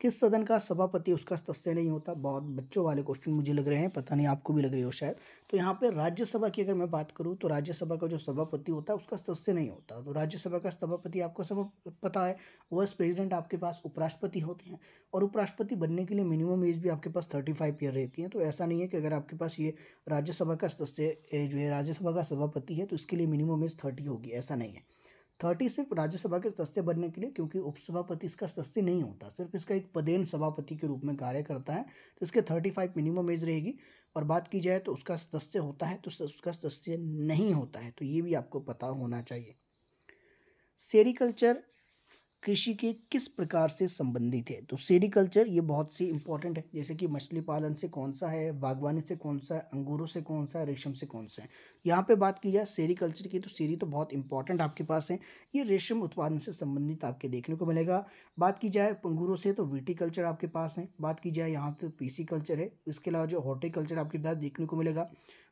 किस सदन का सभापति उसका सदस्य नहीं होता बहुत बच्चों वाले क्वेश्चन मुझे लग रहे हैं पता नहीं आपको भी लग रही हो शायद तो यहाँ पे राज्यसभा की अगर मैं बात करूँ तो राज्यसभा का जो सभापति होता है उसका सदस्य नहीं होता तो राज्यसभा का सभापति आपको सब पता है वाइस प्रेसिडेंट आपके पास उपराष्ट्रपति होते हैं और उपराष्ट्रपति बनने के लिए मिनिमम एज भी आपके पास थर्टी फाइव ईयर रहती है तो ऐसा नहीं है कि अगर आपके पास ये राज्यसभा का सदस्य जो है राज्यसभा का सभापति है तो इसके लिए मिनिमम एज थर्टी होगी ऐसा नहीं है थर्टी सिर्फ राज्यसभा के सदस्य बनने के लिए क्योंकि उपसभापति इसका सदस्य नहीं होता सिर्फ इसका एक पदेन सभापति के रूप में कार्य करता है तो इसके थर्टी फाइव मिनिमम एज रहेगी और बात की जाए तो उसका सदस्य होता है तो उसका सदस्य नहीं होता है तो ये भी आपको पता होना चाहिए सेरिकल्चर कृषि के किस प्रकार से संबंधित है तो सेरिकल्चर ये बहुत सी इंपॉर्टेंट है जैसे कि मछली पालन से कौन सा है बागवानी से कौन सा है अंगूरों से कौन सा है रेशम से कौन सा है यहाँ पे बात की जाए सेरिकल्चर की तो सीरी तो बहुत इंपॉर्टेंट आपके पास है ये रेशम उत्पादन से संबंधित आपके देखने को मिलेगा बात की जाए अंगूरों से तो कल्चर आपके पास है बात की जाए यहाँ पे पी कल्चर है इसके अलावा जो हॉर्टिकल्चर आपके पास देखने को मिलेगा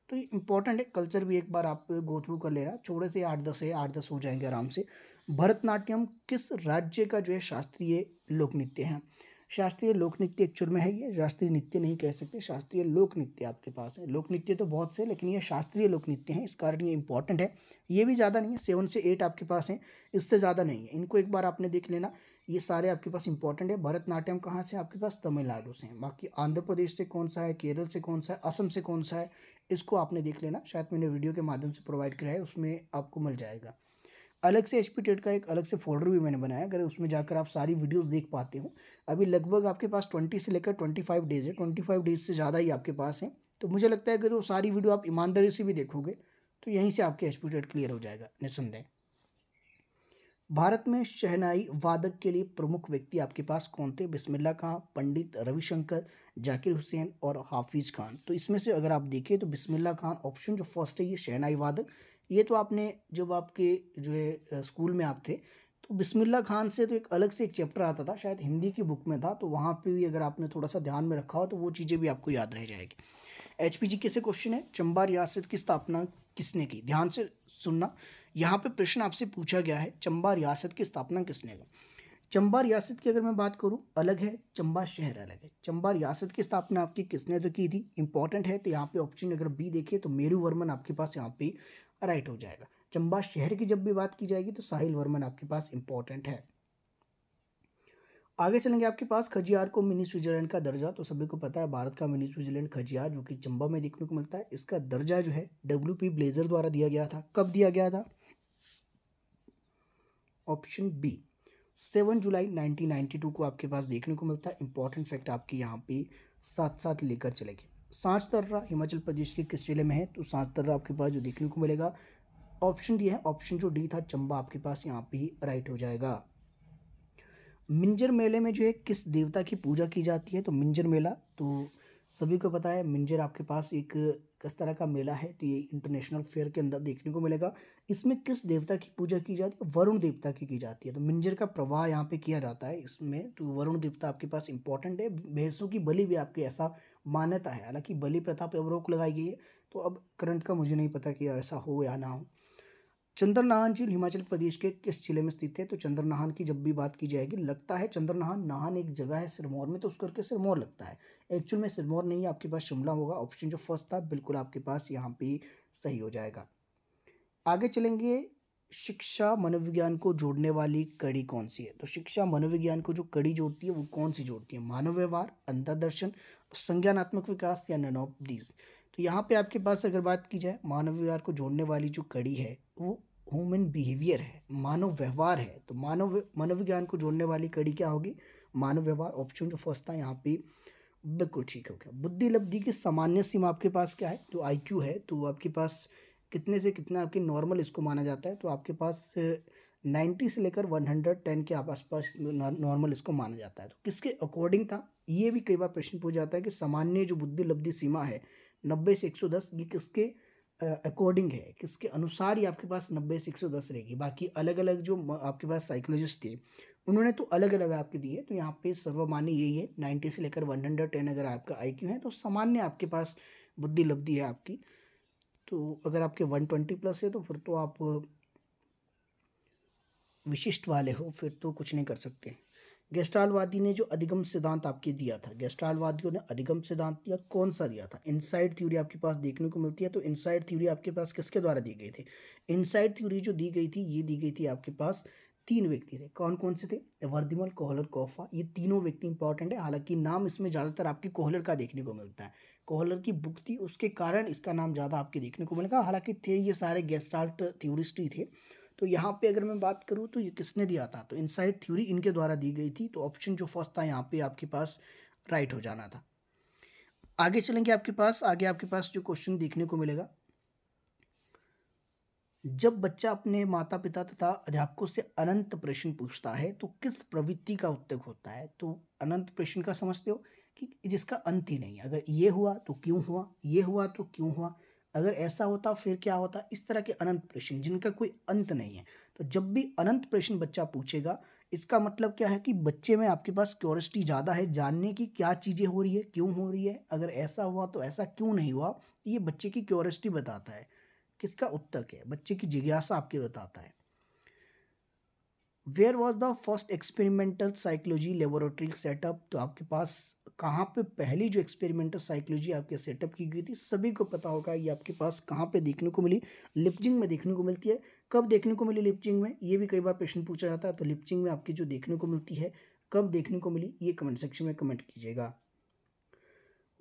तो ये इंपॉर्टेंट है कल्चर भी एक बार आप गो थ्रू कर लेना छोटे से आठ दस है आठ दस हो जाएंगे आराम से भरतनाट्यम किस राज्य का जो है शास्त्रीय लोक नृत्य है शास्त्रीय लोक नृत्य एक्चुअल में है ये शास्त्रीय नृत्य नहीं कह सकते शास्त्रीय लोक नृत्य आपके पास है लोक नृत्य तो बहुत से लेकिन ये शास्त्रीय लोक नृत्य हैं इस कारण ये इंपॉर्टेंट है ये भी ज़्यादा नहीं है सेवन से एट आपके पास हैं इससे ज़्यादा नहीं है इनको एक बार आपने देख लेना ये सारे आपके पास इंपॉर्टेंट है भरतनाट्यम कहाँ से आपके पास तमिलनाडु से हैं बाकी आंध्र प्रदेश से कौन सा है केरल से कौन सा है असम से कौन सा है इसको आपने देख लेना शायद मैंने वीडियो के माध्यम से प्रोवाइड कराया है उसमें आपको मिल जाएगा अलग से एच पी का एक अलग से फोल्डर भी मैंने बनाया अगर उसमें जाकर आप सारी वीडियोस देख पाते हो अभी लगभग आपके पास ट्वेंटी से लेकर ट्वेंटी फाइव डेज़ है ट्वेंटी फाइव डेज़ से ज़्यादा ही आपके पास है तो मुझे लगता है अगर वो सारी वीडियो आप ईमानदारी से भी देखोगे तो यहीं से आपके एच क्लियर हो जाएगा निसंदेह भारत में शहनाई वादक के लिए प्रमुख व्यक्ति आपके पास कौन थे बिस्मिल्ला खां पंडित रविशंकर जाकिर हुसैन और हाफिज़ खान तो इसमें से अगर आप देखें तो बिस्मिल्ला खान ऑप्शन जो फर्स्ट है ये शहनाई वादक ये तो आपने जब आपके जो है स्कूल में आप थे तो बिस्मिल्ला खान से तो एक अलग से एक चैप्टर आता था शायद हिंदी की बुक में था तो वहाँ पे भी अगर आपने थोड़ा सा ध्यान में रखा हो तो वो चीज़ें भी आपको याद रह जाएगी एच पी जी के से क्वेश्चन है चंबा रियासत की स्थापना किसने की ध्यान से सुनना यहाँ पे प्रश्न आपसे पूछा गया है चंबा रियासत की स्थापना किसने की चंबा रियासत की अगर मैं बात करूँ अलग है चंबा शहर अलग है चंबा रियासत की स्थापना आपकी किसने तो की थी इंपॉर्टेंट है तो यहाँ पे ऑप्शन अगर बी देखिए तो मेरू वर्मन आपके पास यहाँ पे राइट हो जाएगा चंबा शहर की जब भी बात की जाएगी तो साहिल वर्मन आपके पास इंपॉर्टेंट है आगे चलेंगे आपके पास खजियार को मिनी स्विट्जरलैंड का दर्जा तो सभी को पता है भारत का मिनी स्विट्जरलैंड खजियार जो कि चंबा में देखने को मिलता है इसका दर्जा जो है डब्ल्यू पी ब्लेजर द्वारा दिया गया था कब दिया गया था ऑप्शन बी सेवन जुलाई 1992 को आपके पास देखने को मिलता है इंपॉर्टेंट फैक्ट आपके यहाँ पे साथ साथ लेकर चलेगी सांस दर्रा हिमाचल प्रदेश के किस जिले में है तो सांस दर्रा आपके पास जो देखने को मिलेगा ऑप्शन दिया है ऑप्शन जो डी था चंबा आपके पास यहाँ पे राइट हो जाएगा मिंजर मेले में जो है किस देवता की पूजा की जाती है तो मिंजर मेला तो सभी को पता है मिंजर आपके पास एक किस तरह का मेला है तो ये इंटरनेशनल फेयर के अंदर देखने को मिलेगा इसमें किस देवता की पूजा की जाती है वरुण देवता की की जाती है तो मिंजर का प्रवाह यहाँ पे किया जाता है इसमें तो वरुण देवता आपके पास इंपॉर्टेंट है भैंसों की बलि भी आपके ऐसा मान्यता है हालांकि बलि प्रथा पे अब रोक लगाई गई है तो अब करंट का मुझे नहीं पता कि ऐसा हो या ना हो चंद्र नाहन झील हिमाचल प्रदेश के किस जिले में स्थित है तो चंद्र नाहन की जब भी बात की जाएगी लगता है चंद्र नाहन एक जगह है सिरमौर में तो उस करके सिरमौर लगता है एक्चुअल में सिरमौर नहीं है आपके पास शिमला होगा ऑप्शन जो फर्स्ट था बिल्कुल आपके पास यहाँ पे सही हो जाएगा आगे चलेंगे शिक्षा मनोविज्ञान को जोड़ने वाली कड़ी कौन सी है तो शिक्षा मनोविज्ञान को जो कड़ी जोड़ती है वो कौन सी जोड़ती है मानव व्यवहार अंतर्दर्शन संज्ञानात्मक विकास या नन ऑफ दीज तो यहाँ पे आपके पास अगर बात की जाए मानव व्यवहार को जोड़ने वाली जो कड़ी है वो ह्यूमन बिहेवियर है मानव व्यवहार है तो मानव मनोविज्ञान को जोड़ने वाली कड़ी क्या होगी मानव व्यवहार ऑप्शन जो फर्स्ट था यहाँ पे बिल्कुल ठीक हो गया बुद्धि लब्धि की सामान्य सीमा आपके पास क्या है जो आई क्यू है तो आपके पास कितने से कितना आपके नॉर्मल इसको माना जाता है तो आपके पास नाइन्टी से लेकर वन हंड्रेड टेन के आसपास नॉर्मल इसको माना जाता है तो किसके अकॉर्डिंग था ये भी कई बार प्रश्न पूछ जाता है कि सामान्य जो बुद्धि लब्धि सीमा है नब्बे से एक सौ दस ये किसके अकॉर्डिंग है किसके अनुसार ही आपके पास नब्बे से एक सौ दस रहेगी बाकी अलग अलग जो आपके पास साइकोलॉजिस्ट थे उन्होंने तो अलग अलग आपके दिए तो यहाँ पे सर्वमान्य यही है नाइन्टी से लेकर वन हंड्रेड टेन अगर आपका आई है तो सामान्य आपके पास बुद्धि लब्धि है आपकी तो अगर आपके वन ट्वेंटी प्लस है तो फिर तो आप विशिष्ट वाले हो फिर तो कुछ नहीं कर सकते गेस्टालवादी ने जो अधिगम सिद्धांत आपके दिया था गेस्टालवादियों ने अधिगम सिद्धांत दिया कौन सा दिया था इनसाइड थ्योरी आपके पास देखने को मिलती है तो इनसाइड थ्योरी आपके पास किसके द्वारा दी गई थी इनसाइड थ्योरी जो दी गई थी ये दी गई थी आपके पास तीन व्यक्ति थे कौन कौन से थे वर्दिमल कोहलर कोफा ये तीनों व्यक्ति इंपॉर्टेंट है हालांकि नाम इसमें ज़्यादातर आपके कोहलर का देखने को मिलता है कोहलर की बुक थी उसके कारण इसका नाम ज़्यादा आपके देखने को मिलेगा हालांकि थे ये सारे गेस्टाल्ट थ्योरिस्ट ही थे तो यहाँ पे अगर मैं बात करूँ तो ये किसने दिया था तो इनसाइड थ्योरी इनके द्वारा दी गई थी तो ऑप्शन जो फर्स्ट था यहाँ पे आपके पास राइट हो जाना था आगे चलेंगे आपके पास आगे आपके पास जो क्वेश्चन देखने को मिलेगा जब बच्चा अपने माता पिता तथा अध्यापकों से अनंत प्रश्न पूछता है तो किस प्रवृत्ति का उत्तर होता है तो अनंत प्रश्न का समझते हो कि जिसका अंत ही नहीं अगर ये हुआ तो क्यों हुआ ये हुआ तो क्यों हुआ अगर ऐसा होता फिर क्या होता इस तरह के अनंत प्रश्न जिनका कोई अंत नहीं है तो जब भी अनंत प्रश्न बच्चा पूछेगा इसका मतलब क्या है कि बच्चे में आपके पास क्योरिसिटी ज़्यादा है जानने की क्या चीज़ें हो रही है क्यों हो रही है अगर ऐसा हुआ तो ऐसा क्यों नहीं हुआ ये बच्चे की क्योरिसिटी बताता है किसका उत्तक है बच्चे की जिज्ञासा आपके बताता है where was the first experimental psychology laboratory set up तो आपके पास कहाँ पे पहली जो एक्सपेरिमेंटल साइकोलॉजी आपके सेटअप की गई थी सभी को पता होगा ये आपके पास कहाँ पे देखने को मिली लिपचिंग में देखने को मिलती है कब देखने को मिली लिपचिंग में ये भी कई बार प्रश्न पूछा जाता है तो लिपचिंग में आपकी जो देखने को मिलती है कब देखने को मिली ये कमेंट सेक्शन में कमेंट कीजिएगा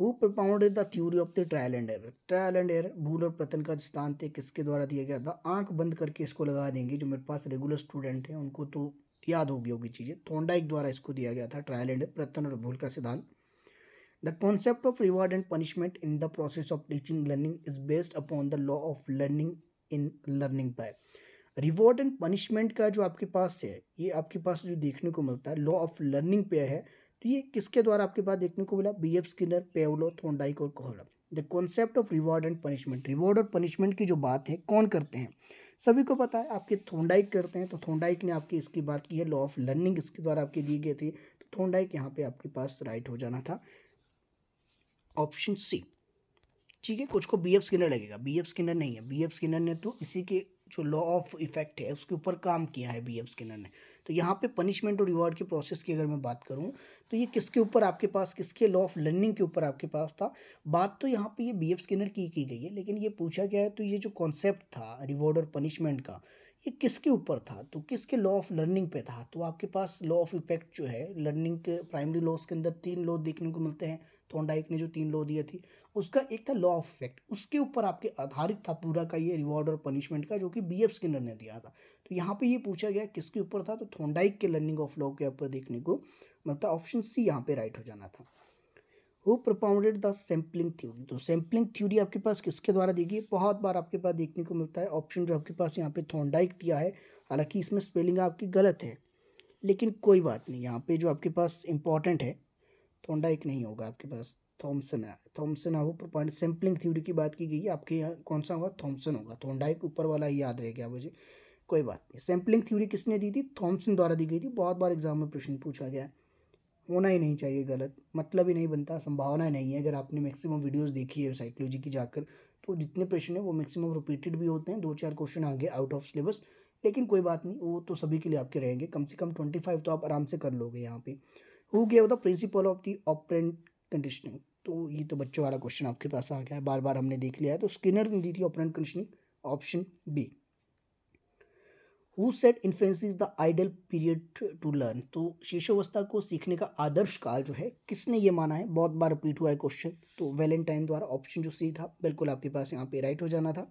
who propounded the theory of the trial and error trial and error भूल और पतन का स्थान थे किसके द्वारा दिया गया था आंख बंद करके इसको लगा देंगे जो मेरे पास रेगुलर स्टूडेंट हैं उनको तो याद होगी होगी चीज़ें थोंडाइक द्वारा इसको दिया गया था ट्रायल एंड प्रतन और भूल का सिद्धांत the concept of reward and punishment in the process of teaching learning is based upon the law of learning in learning by reward and punishment का जो आपके पास है ये आपके पास जो देखने को मिलता है लॉ ऑफ लर्निंग पे है तो ये किसके द्वारा आपके पास देखने को मिला B F Skinner Pavlov Thorndike और Kohler the concept of reward and punishment reward और पनिशमेंट की जो बात है कौन करते हैं सभी को पता है आपके थोंडाइक करते हैं तो थोंडाइक ने आपकी इसकी बात की है लॉ ऑफ लर्निंग इसके द्वारा आपके दिए गए थे तो थोंडाइक यहाँ पे आपके पास राइट हो जाना था ऑप्शन सी ठीक है कुछ को बी एफ स्किनर लगेगा बी एफ स्किनर नहीं है बी एफ स्किनर ने तो इसी के जो लॉ ऑफ इफेक्ट है उसके ऊपर काम किया है बी एफ स्किनर ने तो यहाँ पे पनिशमेंट और रिवॉर्ड के प्रोसेस की अगर मैं बात करूँ तो ये किसके ऊपर आपके पास किसके लॉ ऑफ लर्निंग के ऊपर आपके पास था बात तो यहाँ पे ये बी एफ स्किनर की की गई है लेकिन ये पूछा गया है तो ये जो कॉन्सेप्ट था रिवॉर्ड और पनिशमेंट का ये किसके ऊपर था तो किसके लॉ ऑफ लर्निंग पे था तो आपके पास लॉ ऑफ इफेक्ट जो है लर्निंग के प्राइमरी लॉस के अंदर तीन लॉ देखने को मिलते हैं थोंडाइक ने जो तीन लॉ दिए थी उसका एक था लॉ ऑफ इफेक्ट उसके ऊपर आपके आधारित था पूरा का ये रिवॉर्ड और पनिशमेंट का जो कि बी एफ स्किनर ने दिया था तो यहाँ पर ये पूछा गया किसके ऊपर था तो थोंडाइक के लर्निंग ऑफ लॉ के ऊपर देखने को मतलब ऑप्शन सी यहाँ पे राइट हो जाना था who propounded the sampling theory तो सैम्पलिंग थ्योरी आपके पास किसके द्वारा दी गई बहुत बार आपके पास देखने को मिलता है ऑप्शन जो आपके पास यहाँ पे थोंडाइक दिया है हालांकि इसमें स्पेलिंग आपकी गलत है लेकिन कोई बात नहीं यहाँ पे जो आपके पास इंपॉर्टेंट है थोंडाइक नहीं होगा आपके पास थॉमसन है थॉमसन है हाँ, वो प्रोपाउंडेड सैम्पलिंग थ्योरी की बात की गई आपके यहाँ कौन सा होगा थॉमसन होगा थोंडाइक ऊपर वाला ही याद रह गया मुझे कोई बात नहीं सैम्पलिंग थ्योरी किसने दी थी थॉमसन द्वारा दी गई थी बहुत बार एग्जाम में प्रश्न पूछा गया है होना ही नहीं चाहिए गलत मतलब ही नहीं बनता संभावना नहीं है अगर आपने मैक्सिमम वीडियोस देखी है साइकोलॉजी की जाकर तो जितने प्रश्न हैं वो मैक्सिमम रिपीटेड भी होते हैं दो चार क्वेश्चन आगे आउट ऑफ सिलेबस लेकिन कोई बात नहीं वो तो सभी के लिए आपके रहेंगे कम से कम ट्वेंटी फाइव तो आप आराम से कर लोगे यहाँ पर हु गया होता principle of the operant conditioning तो ये तो बच्चों वाला क्वेश्चन आपके पास आ गया है बार बार हमने देख लिया है तो स्किनर दी थी operant conditioning option B who said influence is the idle period to learn तो शेषावस्था को सीखने का आदर्श काल जो है किसने ये माना है बहुत बार रिपीट हुआ है क्वेश्चन तो वैलेंटाइन द्वारा ऑप्शन जो सी था बिल्कुल आपके पास यहाँ पे राइट हो जाना था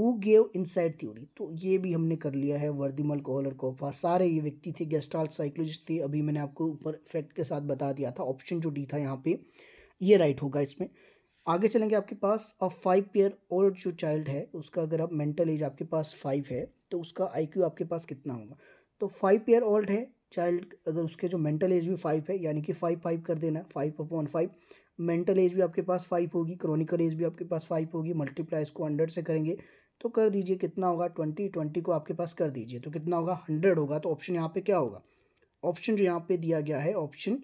who gave in side theory तो ये भी हमने कर लिया है वर्दिमल कोहलर कोफा सारे ये व्यक्ति थे गेस्टाल साइकोलॉजिस्ट थे अभी मैंने आपको ऊपर फैक्ट के साथ बता दिया था ऑप्शन जो डी था यहाँ पे ये राइट होगा इसमें आगे चलेंगे आपके पास अब फाइव ईयर ओल्ड जो चाइल्ड है उसका अगर आप मेंटल एज आपके पास फाइव है तो उसका आईक्यू आपके पास कितना होगा तो फाइव ईयर ओल्ड है चाइल्ड अगर उसके जो मेंटल एज भी फाइव है यानी कि फाइव फाइव कर देना five upon five mental age भी आपके पास फाइव होगी क्रॉनिकल एज भी आपके पास फाइव होगी मल्टीप्लाई इसको हंड्रेड से करेंगे तो कर दीजिए कितना होगा ट्वेंटी ट्वेंटी को आपके पास कर दीजिए तो कितना होगा हंड्रेड होगा तो ऑप्शन यहाँ पर क्या होगा ऑप्शन जो यहाँ पर दिया गया है ऑप्शन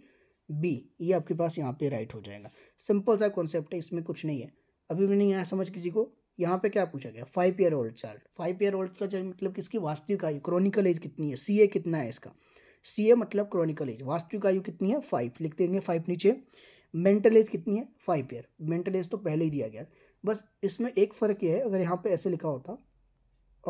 बी ये आपके पास यहाँ पे राइट हो जाएगा सिंपल सा कॉन्सेप्ट है इसमें कुछ नहीं है अभी भी नहीं आया समझ किसी को यहाँ पे क्या पूछा गया five year old child five year old का मतलब किसकी वास्तविक आयु क्रॉनिकल एज कितनी है सी ए कितना है इसका सी ए मतलब क्रॉनिकल एज वास्तविक आयु कितनी है फाइव लिख देंगे फाइव नीचे मेंटल एज कितनी है फाइव ईयर मेंटल एज तो पहले ही दिया गया बस इसमें एक फ़र्क ये है अगर यहाँ पर ऐसे लिखा होता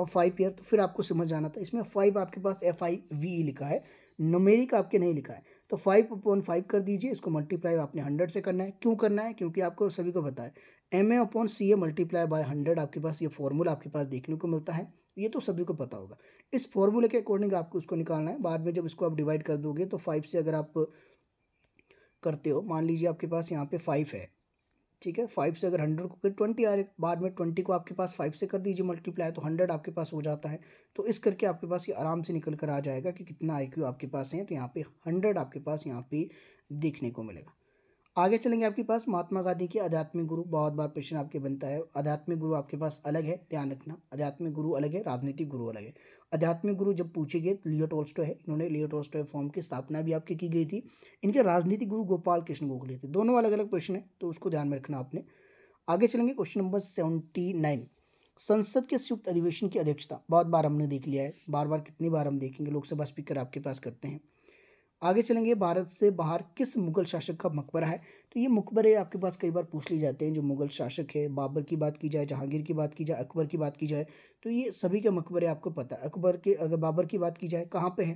और फाइव ईयर तो फिर आपको समझ जाना था इसमें फाइव आपके पास एफ आई वी ई लिखा है नोमेरिक आपके नहीं लिखा है तो फाइव अपॉन फाइव कर दीजिए इसको मल्टीप्लाई आपने हंड्रेड से करना है क्यों करना है क्योंकि आपको सभी को पता है M A upon C A multiply by hundred आपके पास ये फॉर्मूला आपके पास देखने को मिलता है ये तो सभी को पता होगा इस फॉर्मूले के अकॉर्डिंग आपको उसको निकालना है बाद में जब इसको आप डिवाइड कर दोगे तो फाइव से अगर आप करते हो मान लीजिए आपके पास यहाँ पे फाइव है ठीक है फाइव से अगर हंड्रेड को ट्वेंटी आ रहे बाद में ट्वेंटी को आपके पास फाइव से कर दीजिए मल्टीप्लाई तो हंड्रेड आपके पास हो जाता है तो इस करके आपके पास ये आराम से निकल कर आ जाएगा कि कितना आई आपके पास है तो यहाँ पे हंड्रेड आपके पास यहाँ पे देखने को मिलेगा आगे चलेंगे आपके पास महात्मा गांधी के आध्यात्मिक गुरु बहुत बार क्वेश्चन आपके बनता है आध्यात्मिक गुरु आपके पास अलग है ध्यान रखना आध्यात्मिक गुरु अलग है राजनीतिक गुरु अलग है आध्यात्मिक गुरु जब पूछे गए तो लियो टोल्स्टो है इन्होंने लियो टोल्स्टो फॉर्म की स्थापना भी आपकी की गई थी इनके राजनीतिक गुरु गोपाल कृष्ण गोखले थे दोनों अलग अलग क्वेश्चन है तो उसको ध्यान में रखना आपने आगे चलेंगे क्वेश्चन नंबर सेवेंटी नाइन संसद के संयुक्त अधिवेशन की अध्यक्षता बहुत बार हमने देख लिया है बार बार कितनी बार हम देखेंगे लोकसभा स्पीकर आपके पास करते हैं आगे चलेंगे भारत से बाहर किस मुगल शासक का मकबरा है तो ये मकबरे आपके पास कई बार पूछ लिए जाते हैं जो मुगल शासक है बाबर की बात की जाए जहांगीर की बात की जाए अकबर की बात की जाए तो ये सभी के मकबरे आपको पता है अकबर के अगर बाबर की बात की जाए कहाँ पर है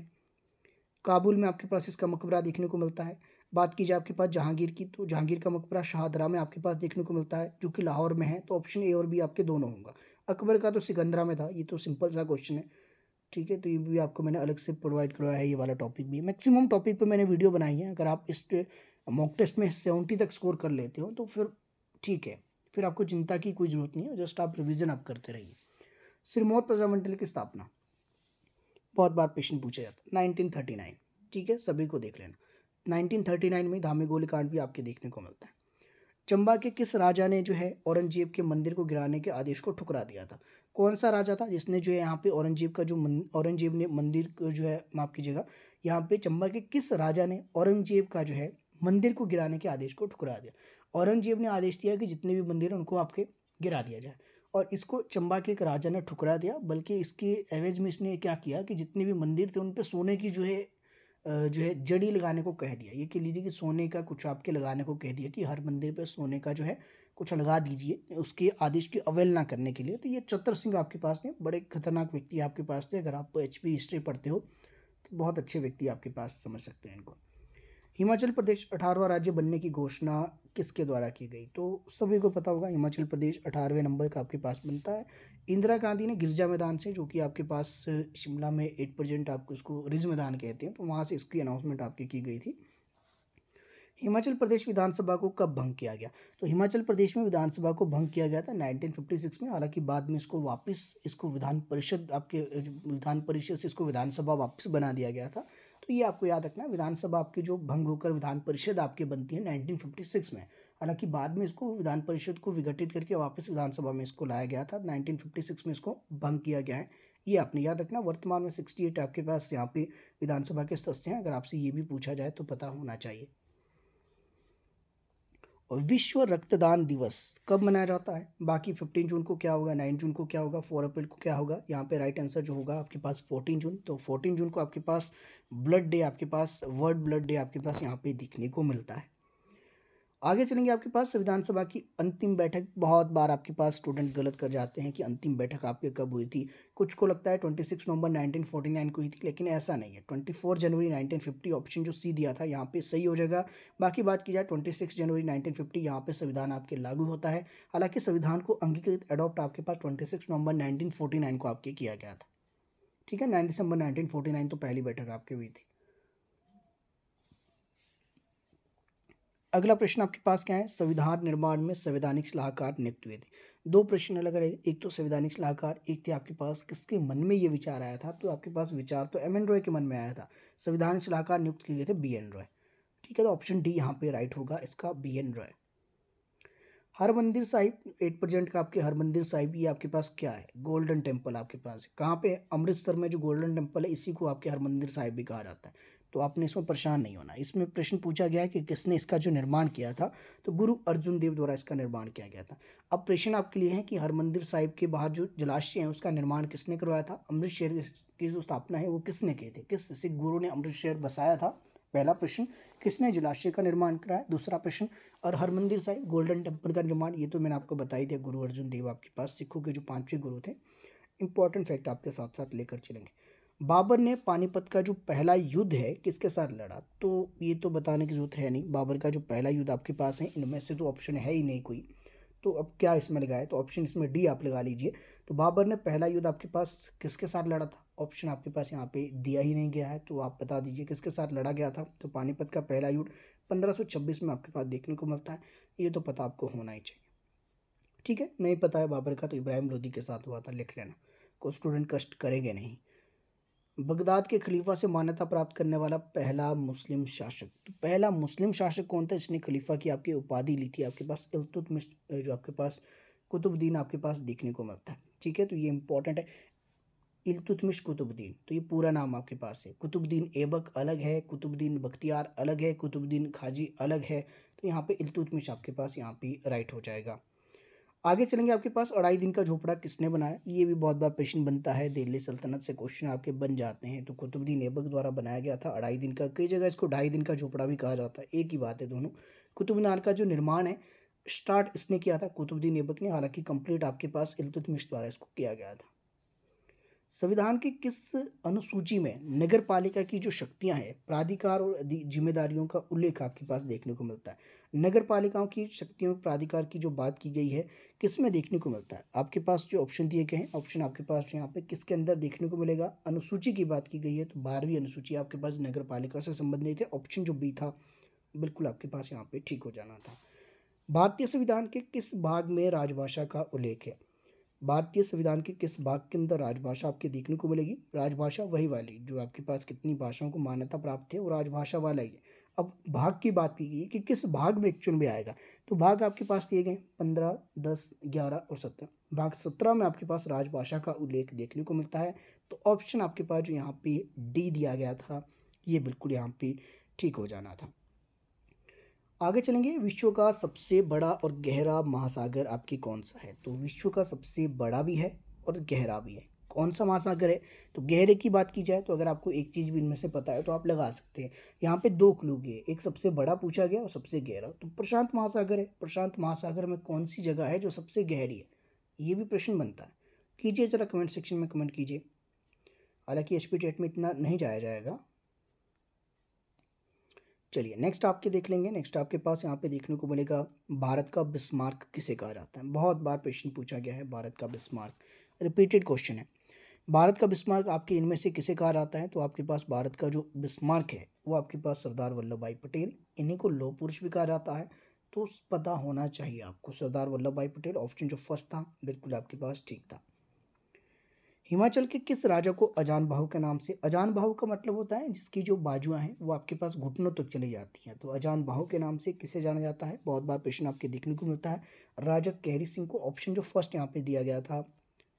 काबुल में आपके पास इसका मकबरा देखने को मिलता है बात की जाए आपके पास जहांगीर की तो जहांगीर का मकबरा शाहदरा में आपके पास देखने को मिलता है जो कि लाहौर में है तो ऑप्शन ए और बी आपके दोनों होगा अकबर का तो सिकंदरा में था ये तो सिंपल सा क्वेश्चन है ठीक है तो ये भी आपको मैंने अलग से प्रोवाइड करवाया है ये वाला टॉपिक भी मैक्सिमम टॉपिक पे मैंने वीडियो बनाई है अगर आप इस मॉक टेस्ट में सेवेंटी तक स्कोर कर लेते हो तो फिर ठीक है फिर आपको चिंता की कोई ज़रूरत नहीं है जस्ट आप रिविज़न आप करते रहिए सिरमौर प्रजामंडल की स्थापना बहुत बार प्रश्न पूछा जाता है नाइनटीन ठीक है सभी को देख लेना 1939 में धामी गोली कांड भी आपके देखने को मिलता है चंबा के किस राजा ने जो है औरंगजेब के मंदिर को गिराने के आदेश को ठुकरा दिया था कौन सा राजा था जिसने जो है यहाँ पे औरंगजेब का जो औरंगजेब ने मंदिर को जो है माफ़ कीजिएगा यहाँ पे चंबा के किस राजा ने औरंगजेब का जो है मंदिर को गिराने के आदेश को ठुकरा दिया औरंगजेब ने आदेश दिया कि जितने भी मंदिर हैं उनको आपके गिरा दिया जाए और इसको चंबा के एक राजा ने ठुकरा दिया बल्कि इसके एवेज में इसने क्या किया कि जितने भी मंदिर थे उन पर सोने की जो है जो है जड़ी लगाने को कह दिया ये कह लीजिए कि सोने का कुछ आपके लगाने को कह दिया कि हर मंदिर पर सोने का जो है कुछ लगा दीजिए उसके आदेश की अवहेलना करने के लिए तो ये चतर सिंह आपके पास थे बड़े खतरनाक व्यक्ति आपके पास थे अगर आप एच हिस्ट्री पढ़ते हो तो बहुत अच्छे व्यक्ति आपके पास समझ सकते हैं इनको हिमाचल प्रदेश अठारहवा राज्य बनने की घोषणा किसके द्वारा की गई तो सभी को पता होगा हिमाचल प्रदेश अठारहवें नंबर का आपके पास बनता है इंदिरा गांधी ने गिरजा मैदान से जो कि आपके पास शिमला में एट परसेंट आपको इसको रिज मैदान कहते हैं तो वहाँ से इसकी अनाउंसमेंट आपकी की गई थी हिमाचल प्रदेश विधानसभा को कब भंग किया गया तो हिमाचल प्रदेश में विधानसभा को भंग किया गया था 1956 में हालांकि बाद में इसको वापस इसको विधान परिषद आपके विधान परिषद से इसको विधानसभा वापस बना दिया गया था तो ये आपको याद रखना विधानसभा आपकी जो भंग होकर विधान परिषद आपकी बनती है नाइनटीन में हालांकि बाद में इसको विधान परिषद को विघटित करके वापस विधानसभा में इसको लाया गया था नाइनटीन में इसको भंग किया गया है ये आपने याद रखना वर्तमान में 68 आपके पास यहाँ पे विधानसभा के सदस्य हैं अगर आपसे ये भी पूछा जाए तो पता होना चाहिए और विश्व रक्तदान दिवस कब मनाया जाता है बाकी फिफ्टीन जून को क्या होगा नाइन जून को क्या होगा फोर अप्रैल को क्या होगा यहाँ पे राइट आंसर जो होगा आपके पास फोर्टीन जून तो फोर्टीन जून को आपके पास ब्लड डे आपके पास वर्ल्ड ब्लड डे आपके पास यहाँ पे दिखने को मिलता है आगे चलेंगे आपके पास विधानसभा की अंतिम बैठक बहुत बार आपके पास स्टूडेंट गलत कर जाते हैं कि अंतिम बैठक आपके कब हुई थी कुछ को लगता है ट्वेंटी सिक्स नवंबर नाइनटीन फोर्टी नाइन को हुई थी लेकिन ऐसा नहीं है ट्वेंटी फोर जनवरी नाइनटीन फिफ्टी ऑप्शन जो सी दिया था यहाँ पे सही हो जाएगा बाकी बात की जाए ट्वेंटी सिक्स जनवरी नाइनटीन फिफ्टी यहाँ पर संविधान आपके लागू होता है हालांकि संविधान को अंगीकृत अडॉप्ट आपके पास ट्वेंटी सिक्स नवंबर नाइनटीन फोर्टी नाइन को आपके किया गया था ठीक है नाइन दिसंबर नाइनटीन फोर्टी नाइन तो पहली बैठक आपकी हुई थी अगला प्रश्न आपके पास क्या है संविधान निर्माण में संवैधानिक सलाहकार नियुक्त हुए थे दो प्रश्न अलग अलग एक तो संवैधानिक सलाहकार एक थे आपके पास किसके मन में ये विचार आया था तो आपके पास विचार तो एम एन रॉय के मन में आया था संविधान सलाहकार नियुक्त किए गए थे बी एन रॉय ठीक है तो ऑप्शन डी यहाँ पे राइट होगा इसका B N Roy Harmandir Sahib eight percent का आपके हरमंदिर साहिब ये आपके पास क्या है गोल्डन टेम्पल आपके पास कहाँ पे अमृतसर में जो गोल्डन टेम्पल है इसी को आपके हरमंदिर साहिब भी कहा जाता है तो आपने इसमें परेशान नहीं होना इसमें प्रश्न पूछा गया है कि किसने इसका जो निर्माण किया था तो गुरु अर्जुन देव द्वारा इसका निर्माण किया गया था अब प्रश्न आपके लिए है कि हरमंदिर साहिब के बाहर जो जलाशय है उसका निर्माण किसने करवाया था अमृत शहर की जो स्थापना है वो किसने की थी किस सिख गुरु ने अमृत शहर बसाया था पहला प्रश्न किसने जलाशय का निर्माण कराया दूसरा प्रश्न और हरमंदिर साहिब गोल्डन टेम्पल का निर्माण ये तो मैंने आपको बताई दिया गुरु अर्जुन देव आपके पास सिखों के जो पाँचवें गुरु थे इंपॉर्टेंट फैक्ट आपके साथ साथ लेकर चलेंगे बाबर ने पानीपत का जो पहला युद्ध है किसके साथ लड़ा तो ये तो बताने की ज़रूरत है नहीं बाबर का जो पहला युद्ध आपके पास है इनमें से तो ऑप्शन है ही नहीं कोई तो अब क्या इसमें लगाए तो ऑप्शन इसमें डी आप लगा लीजिए तो बाबर ने पहला युद्ध आपके पास किसके साथ लड़ा था ऑप्शन आपके पास यहाँ पे दिया ही नहीं गया है तो आप बता दीजिए किसके साथ लड़ा गया था तो पानीपत का पहला युद्ध 1526 में आपके पास देखने को मिलता है ये तो पता आपको होना ही चाहिए ठीक है नहीं पता है बाबर का तो इब्राहिम लोधी के साथ हुआ था लिख लेना को स्टूडेंट कष्ट करेंगे नहीं बगदाद के खलीफा से मान्यता प्राप्त करने वाला पहला मुस्लिम शासक तो पहला मुस्लिम शासक कौन था इसने खलीफा की आपकी उपाधि ली थी आपके पास इलतुतमिश जो आपके पास कुतुबुद्दीन आपके पास देखने को मिलता है ठीक है तो ये इंपॉर्टेंट है इलतुतमिश कुतुबुद्दीन तो ये पूरा नाम आपके पास है कुतुबुद्दीन ऐबक अलग है कुतुबुद्दीन बख्तियार अलग है कुतुबुद्दीन खाजी अलग है तो यहाँ पे इलतुतमिश आपके पास यहाँ पे राइट हो जाएगा आगे चलेंगे आपके पास अढ़ाई दिन का झोपड़ा किसने बनाया ये भी बहुत बार प्रश्न बनता है दिल्ली सल्तनत से क्वेश्चन आपके बन जाते हैं तो कुतुबुद्दीन ऐबक द्वारा बनाया गया था अढ़ाई दिन का कई जगह इसको ढाई दिन का झोपड़ा भी कहा जाता है एक ही बात है दोनों कुतुब मीनार का जो निर्माण है स्टार्ट इसने किया था कुतुबुद्दीन ऐबक ने हालांकि कंप्लीट आपके पास इल्तुतमिश द्वारा इसको किया गया था संविधान की किस अनुसूची में नगर पालिका की जो शक्तियाँ हैं प्राधिकार और जिम्मेदारियों का उल्लेख आपके पास देखने को मिलता है नगर पालिकाओं की शक्तियों प्राधिकार की जो बात की गई है किस में देखने को मिलता है आपके पास जो ऑप्शन दिए गए हैं ऑप्शन आपके पास यहाँ पे किसके अंदर देखने को मिलेगा अनुसूची की बात की गई है तो बारहवीं अनुसूची आपके पास नगर पालिका से संबंधित है ऑप्शन जो बी था बिल्कुल आपके पास यहाँ पर ठीक हो जाना था भारतीय संविधान के किस भाग में राजभाषा का उल्लेख है भारतीय संविधान के किस भाग के अंदर राजभाषा आपके देखने को मिलेगी राजभाषा वही वाली जो आपके पास कितनी भाषाओं को मान्यता प्राप्त है वो राजभाषा वाला ही है अब भाग की बात की गई कि किस भाग में एक्चुअल भी आएगा तो भाग आपके पास दिए गए पंद्रह दस ग्यारह और सत्रह भाग सत्रह में आपके पास राजभाषा का उल्लेख देखने को मिलता है तो ऑप्शन आपके पास जो यहाँ पे डी दिया गया था ये बिल्कुल यहाँ पे ठीक हो जाना था आगे चलेंगे विश्व का सबसे बड़ा और गहरा महासागर आपकी कौन सा है तो विश्व का सबसे बड़ा भी है और गहरा भी है कौन सा महासागर है तो गहरे की बात की जाए तो अगर आपको एक चीज़ भी इनमें से पता है तो आप लगा सकते हैं यहाँ पे दो क्लू गए एक सबसे बड़ा पूछा गया और सबसे गहरा तो प्रशांत महासागर है प्रशांत महासागर में कौन सी जगह है जो सबसे गहरी है ये भी प्रश्न बनता है कीजिए ज़रा कमेंट सेक्शन में कमेंट कीजिए हालांकि एच टेट में इतना नहीं जाया जाएगा चलिए नेक्स्ट आपके देख लेंगे नेक्स्ट आपके पास यहाँ पे देखने को मिलेगा भारत का बिस्मार्क किसे कहा जाता है बहुत बार प्रश्न पूछा गया है भारत का बिस्मार्क रिपीटेड क्वेश्चन है भारत का बिस्मार्क आपके इनमें से किसे कहा जाता है तो आपके पास भारत का जो बिस्मार्क है वो आपके पास सरदार वल्लभ भाई पटेल इन्हीं को लोह पुरुष भी कहा जाता है तो पता होना चाहिए आपको सरदार वल्लभ भाई पटेल ऑप्शन जो फर्स्ट था बिल्कुल आपके पास ठीक था हिमाचल के किस राजा को अजान भाव के नाम से अजान भाव का मतलब होता है जिसकी जो बाजुआ हैं वो आपके पास घुटनों तक चली जाती हैं तो अजान भाव के नाम से किसे जाना जाता है बहुत बार प्रश्न आपके देखने को मिलता है राजा कहरी सिंह को ऑप्शन जो फर्स्ट यहाँ पे दिया गया था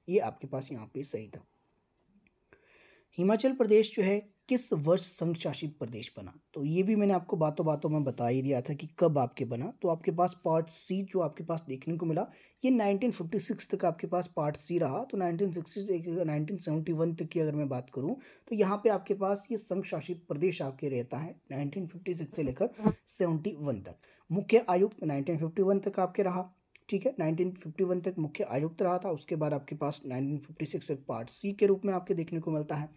ये आपके पास यहाँ पे सही था हिमाचल प्रदेश जो है किस वर्ष संघ शासित प्रदेश बना तो ये भी मैंने आपको बातों बातों में बता ही दिया था कि कब आपके बना तो आपके पास पार्ट सी जो आपके पास देखने को मिला ये 1956 तक आपके पास पार्ट सी रहा तो 1960 1971 तक की अगर मैं बात करूं तो यहाँ पे आपके पास ये संघ शासित प्रदेश आपके रहता है 1956 से लेकर 71 तक मुख्य आयुक्त नाइनटीन तक आपके रहा ठीक है 1951 तक मुख्य आयुक्त रहा था उसके बाद आपके पास 1956 तक पार्ट सी के रूप में आपके देखने को मिलता है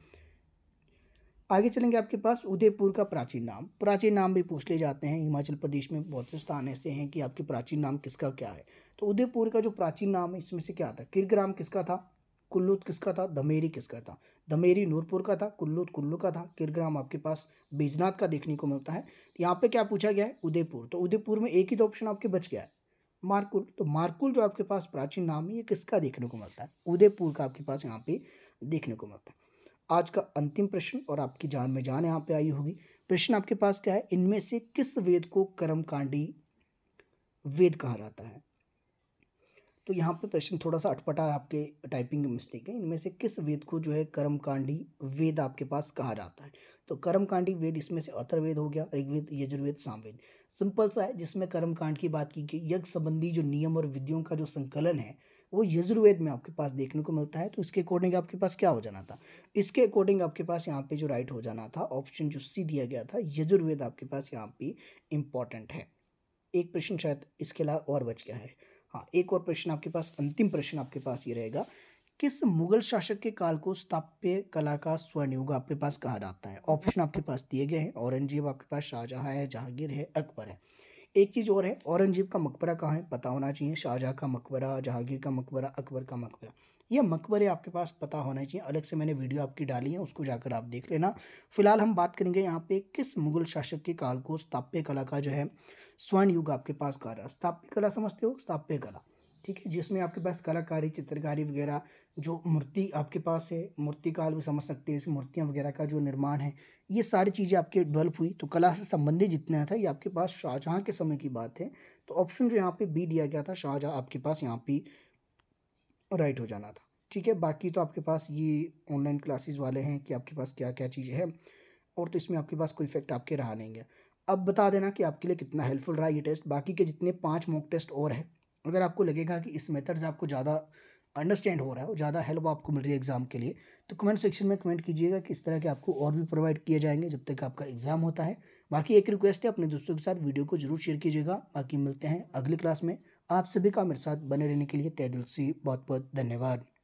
आगे चलेंगे आपके पास उदयपुर का प्राचीन नाम प्राचीन नाम भी पूछ ले जाते हैं हिमाचल प्रदेश में बहुत से स्थान ऐसे हैं कि आपके प्राचीन नाम किसका क्या है तो उदयपुर का जो प्राचीन नाम है इसमें से क्या था किरग्राम किसका था कुल्लूत किसका था दमेरी किसका था दमेरी नूरपुर का था कुल्लूत कुल्लू का था किरग्राम आपके पास बीजनाथ का देखने को मिलता है यहाँ पे क्या पूछा गया है उदयपुर तो उदयपुर में एक ही तो ऑप्शन आपके बच गया है मारकुल तो मारकुल जो आपके पास प्राचीन नाम है ये किसका देखने को मिलता है उदयपुर का आपके पास यहाँ पे देखने को मिलता है आज का अंतिम प्रश्न और आपकी जान में जान यहाँ पे आई होगी प्रश्न आपके पास क्या है इनमें से किस वेद को कर्मकांडी वेद कहा जाता है तो यहाँ पे प्रश्न थोड़ा सा अटपटा है आपके टाइपिंग मिस्टेक है इनमें से किस वेद को जो है कर्मकांडी वेद आपके पास कहा जाता है तो कर्मकांडी वेद इसमें से अथर्वेद हो गया ऋग्वेद यजुर्वेद सामवेद सिंपल सा है जिसमें कर्मकांड की बात की गई यज्ञ संबंधी जो नियम और विधियों का जो संकलन है वो यजुर्वेद में आपके पास देखने को मिलता है तो इसके अकॉर्डिंग आपके पास क्या हो जाना था इसके अकॉर्डिंग आपके पास यहाँ पे जो राइट हो जाना था ऑप्शन जो सी दिया गया था यजुर्वेद आपके पास यहाँ पे इम्पॉर्टेंट है एक प्रश्न शायद इसके अलावा और बच गया है हाँ एक और प्रश्न आपके पास अंतिम प्रश्न आपके पास ये रहेगा किस मुगल शासक के काल को स्थाप्य कला का स्वर्णयुग आपके पास कहा जाता है ऑप्शन आपके पास दिए गए हैं औरंगजेब आपके पास शाहजहाँ है जहांगीर है अकबर है एक चीज़ और है औरंगजेब का मकबरा कहाँ है पता होना चाहिए शाहजहाँ का मकबरा जहांगीर का मकबरा अकबर का मकबरा यह मकबरे आपके पास पता होना चाहिए अलग से मैंने वीडियो आपकी डाली है उसको जाकर आप देख लेना फिलहाल हम बात करेंगे यहाँ पे किस मुगल शासक के काल को स्थाप्य कला का जो है स्वर्ण युग आपके पास कहा रहा स्थाप्य कला समझते हो स्थाप्य कला ठीक है जिसमें आपके पास कलाकारी चित्रकारी वगैरह जो मूर्ति आपके पास है मूर्तिकाल भी समझ सकते हैं इस मूर्तियाँ वगैरह का जो निर्माण है ये सारी चीज़ें आपके डेवलप हुई तो कला से संबंधित जितना था ये आपके पास शाहजहाँ के समय की बात है तो ऑप्शन जो यहाँ पे बी दिया गया था शाहजहाँ आपके पास यहाँ पे राइट हो जाना था ठीक है बाकी तो आपके पास ये ऑनलाइन क्लासेज वाले हैं कि आपके पास क्या क्या चीज़ें हैं और तो इसमें आपके पास कोई इफेक्ट आपके रहा नहीं है अब बता देना कि आपके लिए कितना हेल्पफुल रहा ये टेस्ट बाकी के जितने पाँच मॉक टेस्ट और हैं अगर आपको लगेगा कि इस मेथड से आपको ज़्यादा अंडरस्टैंड हो रहा है और ज़्यादा हेल्प आपको मिल रही है एग्ज़ाम के लिए तो कमेंट सेक्शन में कमेंट कीजिएगा कि इस तरह के आपको और भी प्रोवाइड किए जाएंगे जब तक आपका एग्ज़ाम होता है बाकी एक रिक्वेस्ट है अपने दोस्तों के साथ वीडियो को जरूर शेयर कीजिएगा बाकी मिलते हैं अगली क्लास में आप सभी का मेरे साथ बने रहने के लिए तय दिल से बहुत बहुत धन्यवाद